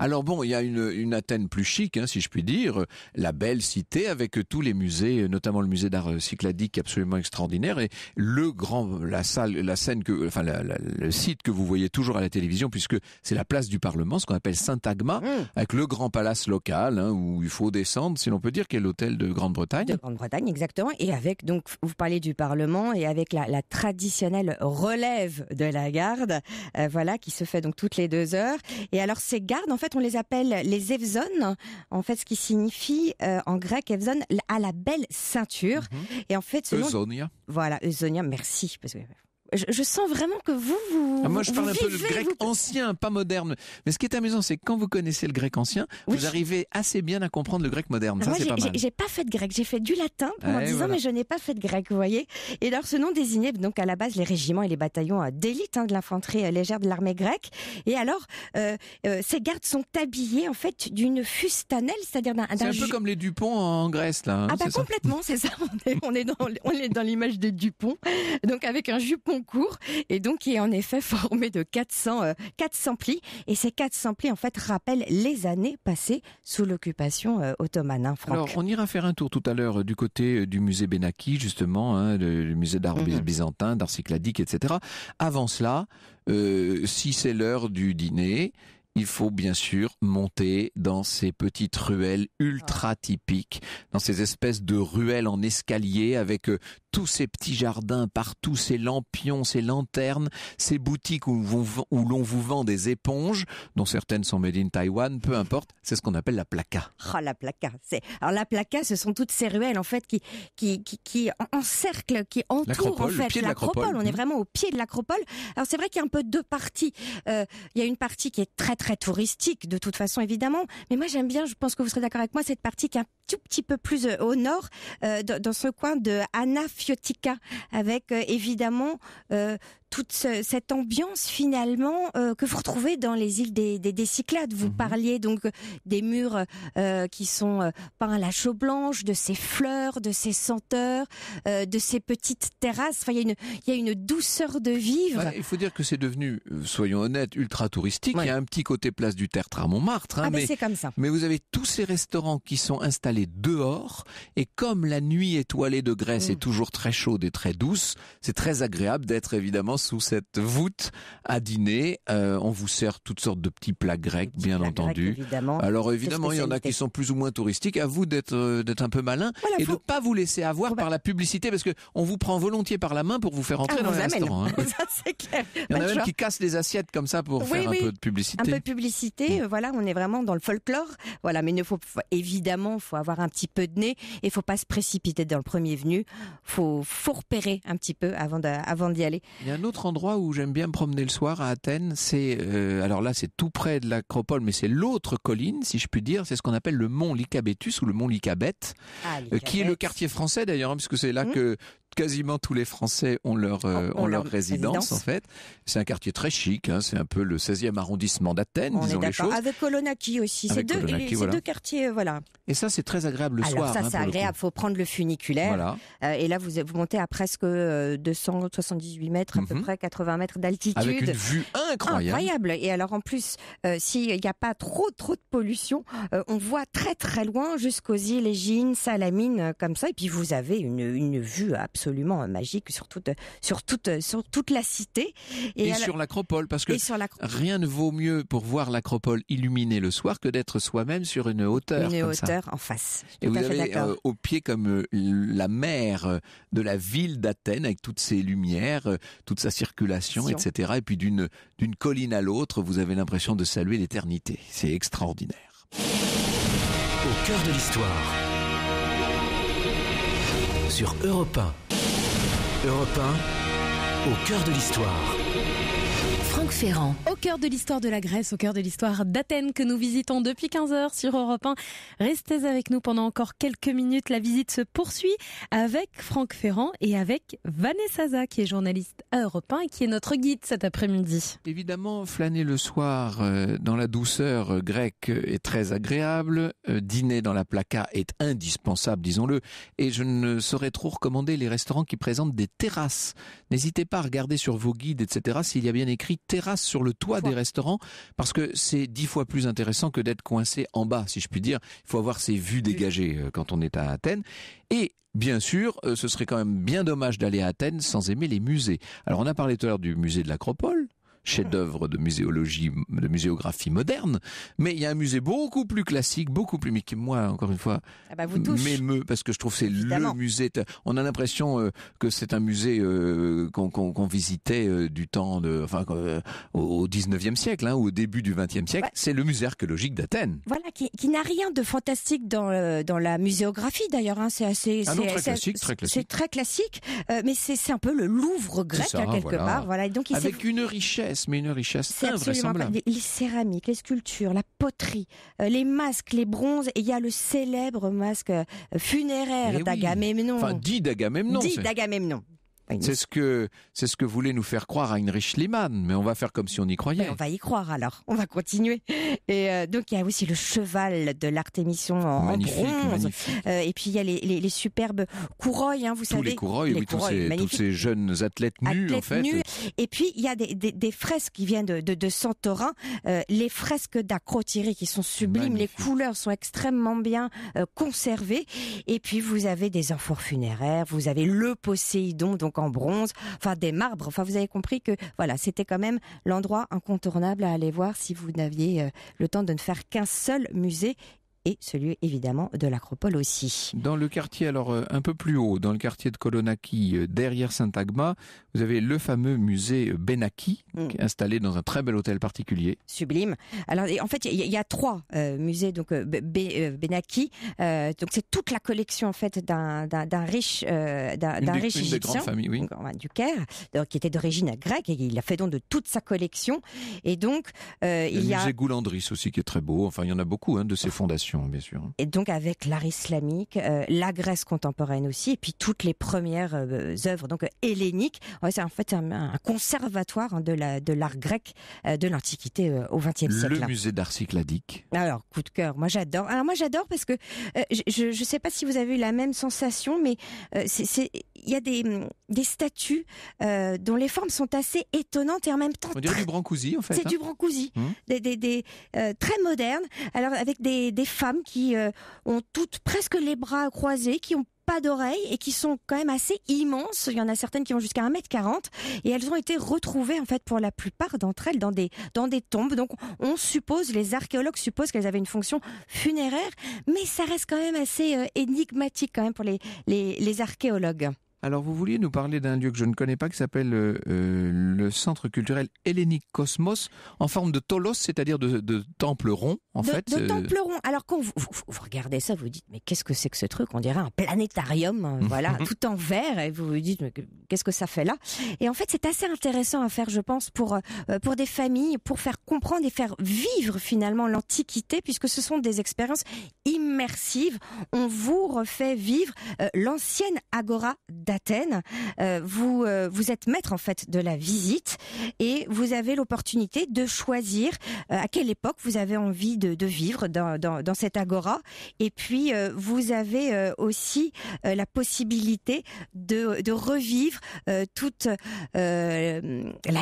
Alors
bon, il y a une, une Athènes plus chic, hein, si je puis dire, la belle cité avec tous les musées, notamment le musée d'art euh, cycladique absolument extraordinaire et le grand la salle la scène que enfin le site que vous voyez toujours à la télévision puisque c'est la place du Parlement, ce qu'on appelle Saint-Agma, mmh. avec le grand palace local hein, où il faut descendre, si l'on peut dire, qui est l'hôtel de Grande-Bretagne. De
Grande-Bretagne, exactement. Et avec donc, vous parlez du Parlement et avec la, traditionnelle relève de la garde, euh, voilà, qui se fait donc toutes les deux heures. Et alors ces gardes, en fait, on les appelle les Evzones, en fait, ce qui signifie euh, en grec Evzone, à la belle ceinture. Mmh. Et en fait, ce Eusonia. Voilà, Eusonia, merci. Parce
je, sens vraiment que vous, vous ah, Moi, je parle un peu de grec ancien, pas moderne. Mais ce qui est amusant, c'est que quand vous connaissez le grec ancien, vous arrivez assez bien à comprendre le grec moderne. ça, moi, c'est pas J'ai
pas fait de grec. J'ai fait du latin pendant eh, dix ans, mais je n'ai pas fait de grec, vous voyez. Et alors, ce nom désignait donc à la base les régiments et les bataillons euh, d'élite hein, de l'infanterie euh, légère de l'armée grecque. Et alors, euh, ces gardes sont habillés en fait d'une fustanelle, c'est-à-dire d'un. C'est un, peu comme
les Dupont en Grèce, là. Hein, ah bah
complètement, c'est ça. On est, dans, on est dans l'image des Dupont, donc avec un jupon cours et donc qui est en effet formé de 400, 400 euh, plis. Et ces 400 plis, en fait, rappellent les années passées sous l'occupation euh, ottomane. Hein, Alors,
on ira faire un tour tout à l'heure euh, du côté du musée Benaki, justement, hein, le, musée d'art mhm. byzantin, d'art cycladique, etc. Avant cela, si c'est l'heure du dîner, il faut bien sûr monter dans ces petites ruelles ultra ah. typiques, dans ces espèces de ruelles en escalier avec euh, tous ces petits jardins partout, ces lampions, ces lanternes, ces boutiques où, l'on vous vend des éponges, dont certaines sont made in Taiwan, peu importe, c'est ce qu'on appelle la placa. Ah,
la placa. C'est... Alors la placa, ce sont toutes ces ruelles en fait qui, encerclent, qui entourent en fait l'acropole. On est mmh. vraiment au pied de l'acropole. Alors c'est vrai qu'il y a un peu deux parties. Euh, il y a une partie qui est très très touristique de toute façon évidemment. Mais moi j'aime bien, je pense que vous serez d'accord avec moi, cette partie qui tout petit peu plus euh, au nord, euh, dans, ce coin de Anafiotika, avec euh, évidemment toute cette ambiance finalement que vous retrouvez dans les îles des, des, Cyclades. Vous mhm. parliez donc des murs qui sont peints à la chaux blanche, de ces fleurs, de ces senteurs, de ces petites terrasses. Enfin, il y, a une, douceur de vivre.
il faut dire que c'est devenu, soyons honnêtes, ultra touristique. Il y a un petit côté place du Tertre à Montmartre. Hein, ah, mais, c'est comme ça. Mais vous avez tous ces restaurants qui sont installés dehors et comme la nuit étoilée de Grèce est mm. toujours très chaude et très douce, c'est très agréable d'être évidemment sous cette voûte à dîner. Euh, on vous sert toutes sortes de petits plats grecs, bien entendu. Alors évidemment, il y en a qui sont plus ou moins touristiques. À vous d'être euh, d'être un peu malin et faut... de pas vous laisser avoir par la publicité parce que on vous prend volontiers par la main pour vous faire ah, entrer dans le restaurant. Hein. Il y en a bah, même qui cassent les assiettes comme ça pour faire un peu de publicité. Un mm. peu de
publicité, voilà, on est vraiment dans le folklore. Voilà, mais il ne faut évidemment faut avoir un petit peu de nez et faut pas se précipiter dans le premier venu. Faut, faut repérer un petit peu avant d'y aller.
Il y a un autre endroit où j'aime bien me promener le soir à Athènes. C'est euh, alors là, c'est tout près de l'acropole, mais c'est l'autre colline, si je puis dire. C'est ce qu'on appelle le mont Lycabetus ou le mont Lycabette, ah, euh, qui est le quartier français d'ailleurs, hein, puisque c'est là mmh. que quasiment tous les Français ont leur, euh, leur, résidence, en fait. C'est un quartier très chic, hein. c'est un peu le 16e arrondissement d'Athènes, disons les choses. Avec
Kolonaki aussi, c'est deux, quartiers, voilà.
Et ça, c'est très agréable le soir. ça, hein, c'est agréable,
faut prendre le funiculaire. Euh, et là, vous, vous montez à presque 278 euh, mètres, à peu mhm. près 80 mètres d'altitude. Avec une vue incroyable. incroyable. Et alors en plus, s'il n'y a pas trop trop de pollution, on voit très très loin jusqu'aux îles Gines, Salamine, comme ça. Et puis vous avez une, une vue absolument absolument euh, magique sur toute, sur toute, euh, sur toute la cité. Et, sur
l'acropole, parce que rien ne vaut mieux pour voir l'acropole illuminée le soir que d'être soi-même sur une hauteur. Une comme hauteur en face. et vous avez euh, au pied comme la mer de la ville d'Athènes avec toutes ses lumières, toute sa circulation, etc. Et puis d'une d'une colline à l'autre, vous avez l'impression de saluer l'éternité. C'est extraordinaire. Au cœur de l'histoire. Sur Europe 1. Europe 1, au cœur de l'histoire.
Ferrand. Au cœur de l'histoire de la Grèce, au cœur de l'histoire d'Athènes que nous visitons depuis 15 heures sur Europe 1. Restez avec nous pendant encore quelques minutes. La visite se poursuit avec Franck Ferrand et avec Vanessa Zah qui est journaliste à Europe 1 et qui est notre guide cet après-midi.
Évidemment, flâner le soir euh, dans la douceur euh, grecque euh, est très agréable. Dîner dans la placa est indispensable, disons-le. Et je ne saurais trop recommander les restaurants qui présentent des terrasses. N'hésitez pas à regarder sur vos guides, etc., s'il y a bien écrit terrasse sur le toit des restaurants, parce que c'est dix fois plus intéressant que d'être coincé en bas, si je puis dire. Il faut avoir ses vues dégagées euh, quand on est à Athènes. Et Bien sûr, euh, ce serait quand même bien dommage d'aller à Athènes sans aimer les musées. Alors on a parlé tout à l'heure du musée de l'Acropole, chef-d'œuvre de muséologie, de muséographie moderne, mais il y a un musée beaucoup plus classique, beaucoup plus, mais moi, encore une fois, ah bah, parce que je trouve c'est le musée. On a l'impression euh, que c'est un musée euh, qu'on visitait euh, du temps de, enfin, au 19e siècle hein, ou au début du 20e siècle. C'est le musée archéologique d'Athènes.
Voilà, qui, n'a rien de fantastique dans dans la muséographie d'ailleurs. Hein. c'est assez, ah c'est très, classique, C'est très classique, mais c'est un peu le Louvre grec hein, quelque part. Voilà, donc avec
une richesse mais une richesse invraisemblable.
Les céramiques, les sculptures, la poterie, euh, les masques, les bronzes, et il y a le célèbre masque euh, funéraire d'Agamemnon. Oui. dit
d'Agamemnon. Dit
d'Agamemnon,
c'est ce que c'est ce que voulait nous faire croire Heinrich Schliemann, mais on va faire comme si on y ben, croyait. on
va y croire alors, on va continuer. Et euh, donc il y a aussi le cheval de l'artémision en, euh, et puis il y a les, superbes coureuils. vous savez. Les les hein, tous,
ces, jeunes athlètes nus en fait.
Et puis il y a des, fresques qui viennent de, Santorin, euh, les fresques d'Acrotiri qui sont sublimes, les couleurs sont extrêmement bien conservées. Et puis vous avez des amphores funéraires, vous avez le Poséidon donc en en bronze, enfin des marbres. Enfin, vous avez compris que voilà, c'était quand même l'endroit incontournable à aller voir si vous n'aviez euh, le temps de ne faire qu'un seul musée et celui évidemment de l'Acropole
aussi. Dans le quartier, alors euh, un peu plus haut, dans le quartier de Kolonaki, euh, derrière Saint-Agma, vous avez le fameux musée Benaki, mm. installé dans un très bel hôtel particulier.
Sublime. Alors en fait, il y, a trois euh, musées donc Benaki. donc c'est toute la collection en fait d'un riche d'un riche une égyptien, oui. du Caire, qui était d'origine grecque et il a fait don de toute sa collection. Et donc il, il y a le musée
Goulandris aussi qui est très beau. Enfin, il y en a beaucoup hein, de ces fondations bien sûr.
Et donc avec l'art islamique, euh, la Grèce contemporaine aussi, et puis toutes les premières euh, œuvres donc euh, helléniques. Ouais, c'est en fait un, conservatoire hein, de, la, de l'art grec de l'Antiquité au XXe siècle. Le musée
d'art cycladique.
Alors coup de cœur, moi j'adore. Alors moi j'adore parce que je ne sais pas si vous avez eu la même sensation, mais c'est il y a des, hum, des statues euh, dont les formes sont assez étonnantes et en même temps. On dirait du brancusi en fait. C'est hein. du brancusi, hum. des, des, des euh, très modernes. Alors avec des, des femmes qui euh, ont toutes presque les bras croisés, qui ont pas d'oreilles et qui sont quand même assez immenses. Il y en a certaines qui vont jusqu'à 1m40 et elles ont été retrouvées en fait pour la plupart d'entre elles dans des dans des tombes. Donc on suppose les archéologues supposent qu'elles avaient une fonction funéraire, mais ça reste quand même assez euh, énigmatique quand même pour les les, les archéologues.
Alors vous vouliez nous parler d'un lieu que je ne connais pas qui s'appelle euh, euh, le centre culturel hellénique Cosmos en forme de tolos, c'est-à-dire de, temple rond en fait. De euh, temple
rond. Alors quand vous, regardez ça, vous dites mais qu'est-ce que c'est que ce truc On dirait un planétarium, voilà, tout en vert, et vous vous dites mais qu'est-ce que ça fait là Et en fait c'est assez intéressant à faire, je pense, pour pour des familles, pour faire comprendre et faire vivre finalement l'antiquité puisque ce sont des expériences immersives. On vous refait vivre l'ancienne agora. Athènes, euh, vous, euh, vous êtes maître en fait de la visite et vous avez l'opportunité de choisir euh, à quelle époque vous avez envie de, vivre dans, dans, cette agora. Et puis vous avez aussi la possibilité de, de revivre toute la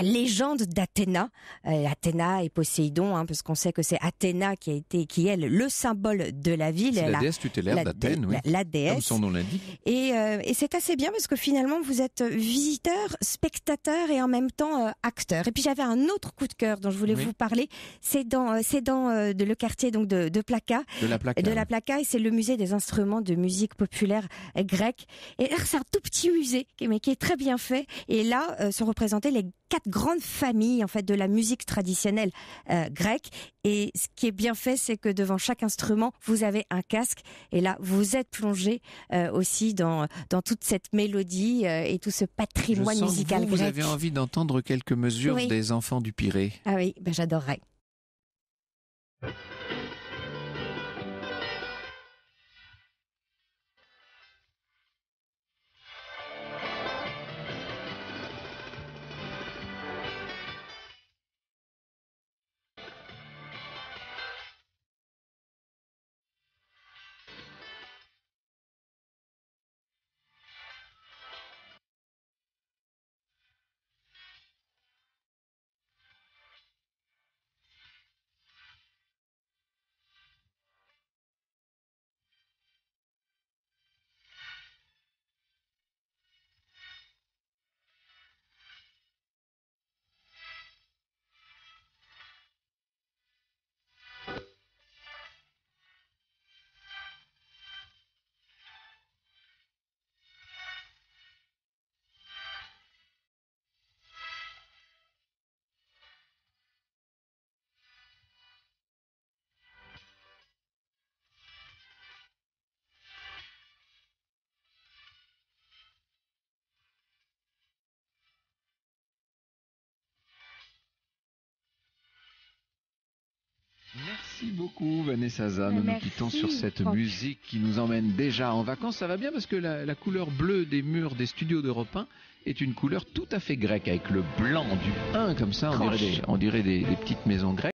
légende d'Athéna, Athéna et Poséidon, hein, parce qu'on sait que c'est Athéna qui a été, qui est le symbole de la ville. la, déesse tutélaire d'Athènes, oui. La, déesse. son nom l'indique. Et, et c'est assez bien parce que finalement vous êtes euh, visiteur, spectateur et en même temps euh, acteur. Et puis j'avais un autre coup de cœur dont je voulais vous parler. C'est dans euh, c'est dans de le quartier donc de, de Plaka. De la Plaka. et c'est le musée des instruments de musique populaire grecque. Et c'est un tout petit musée mais qui est très bien fait. Et là sont représentées les quatre grandes familles en fait de la musique traditionnelle grecque. Et ce qui est bien fait, c'est que devant chaque instrument, vous avez un casque et là vous êtes plongé aussi dans dans toute cette mélodie mélodies euh, et tout ce patrimoine Je sens musical. Vous, vous avez
envie d'entendre quelques mesures des enfants du Pirée.
Ah oui, ben j'adorerais.
Merci beaucoup Vanessa Zan, Nous nous quittons sur cette musique qui nous emmène déjà en vacances. Ça va bien parce que la, couleur bleue des murs des studios d'Europe 1 est une couleur tout à fait grecque avec le blanc du 1 comme ça. On dirait, des petites maisons grecques.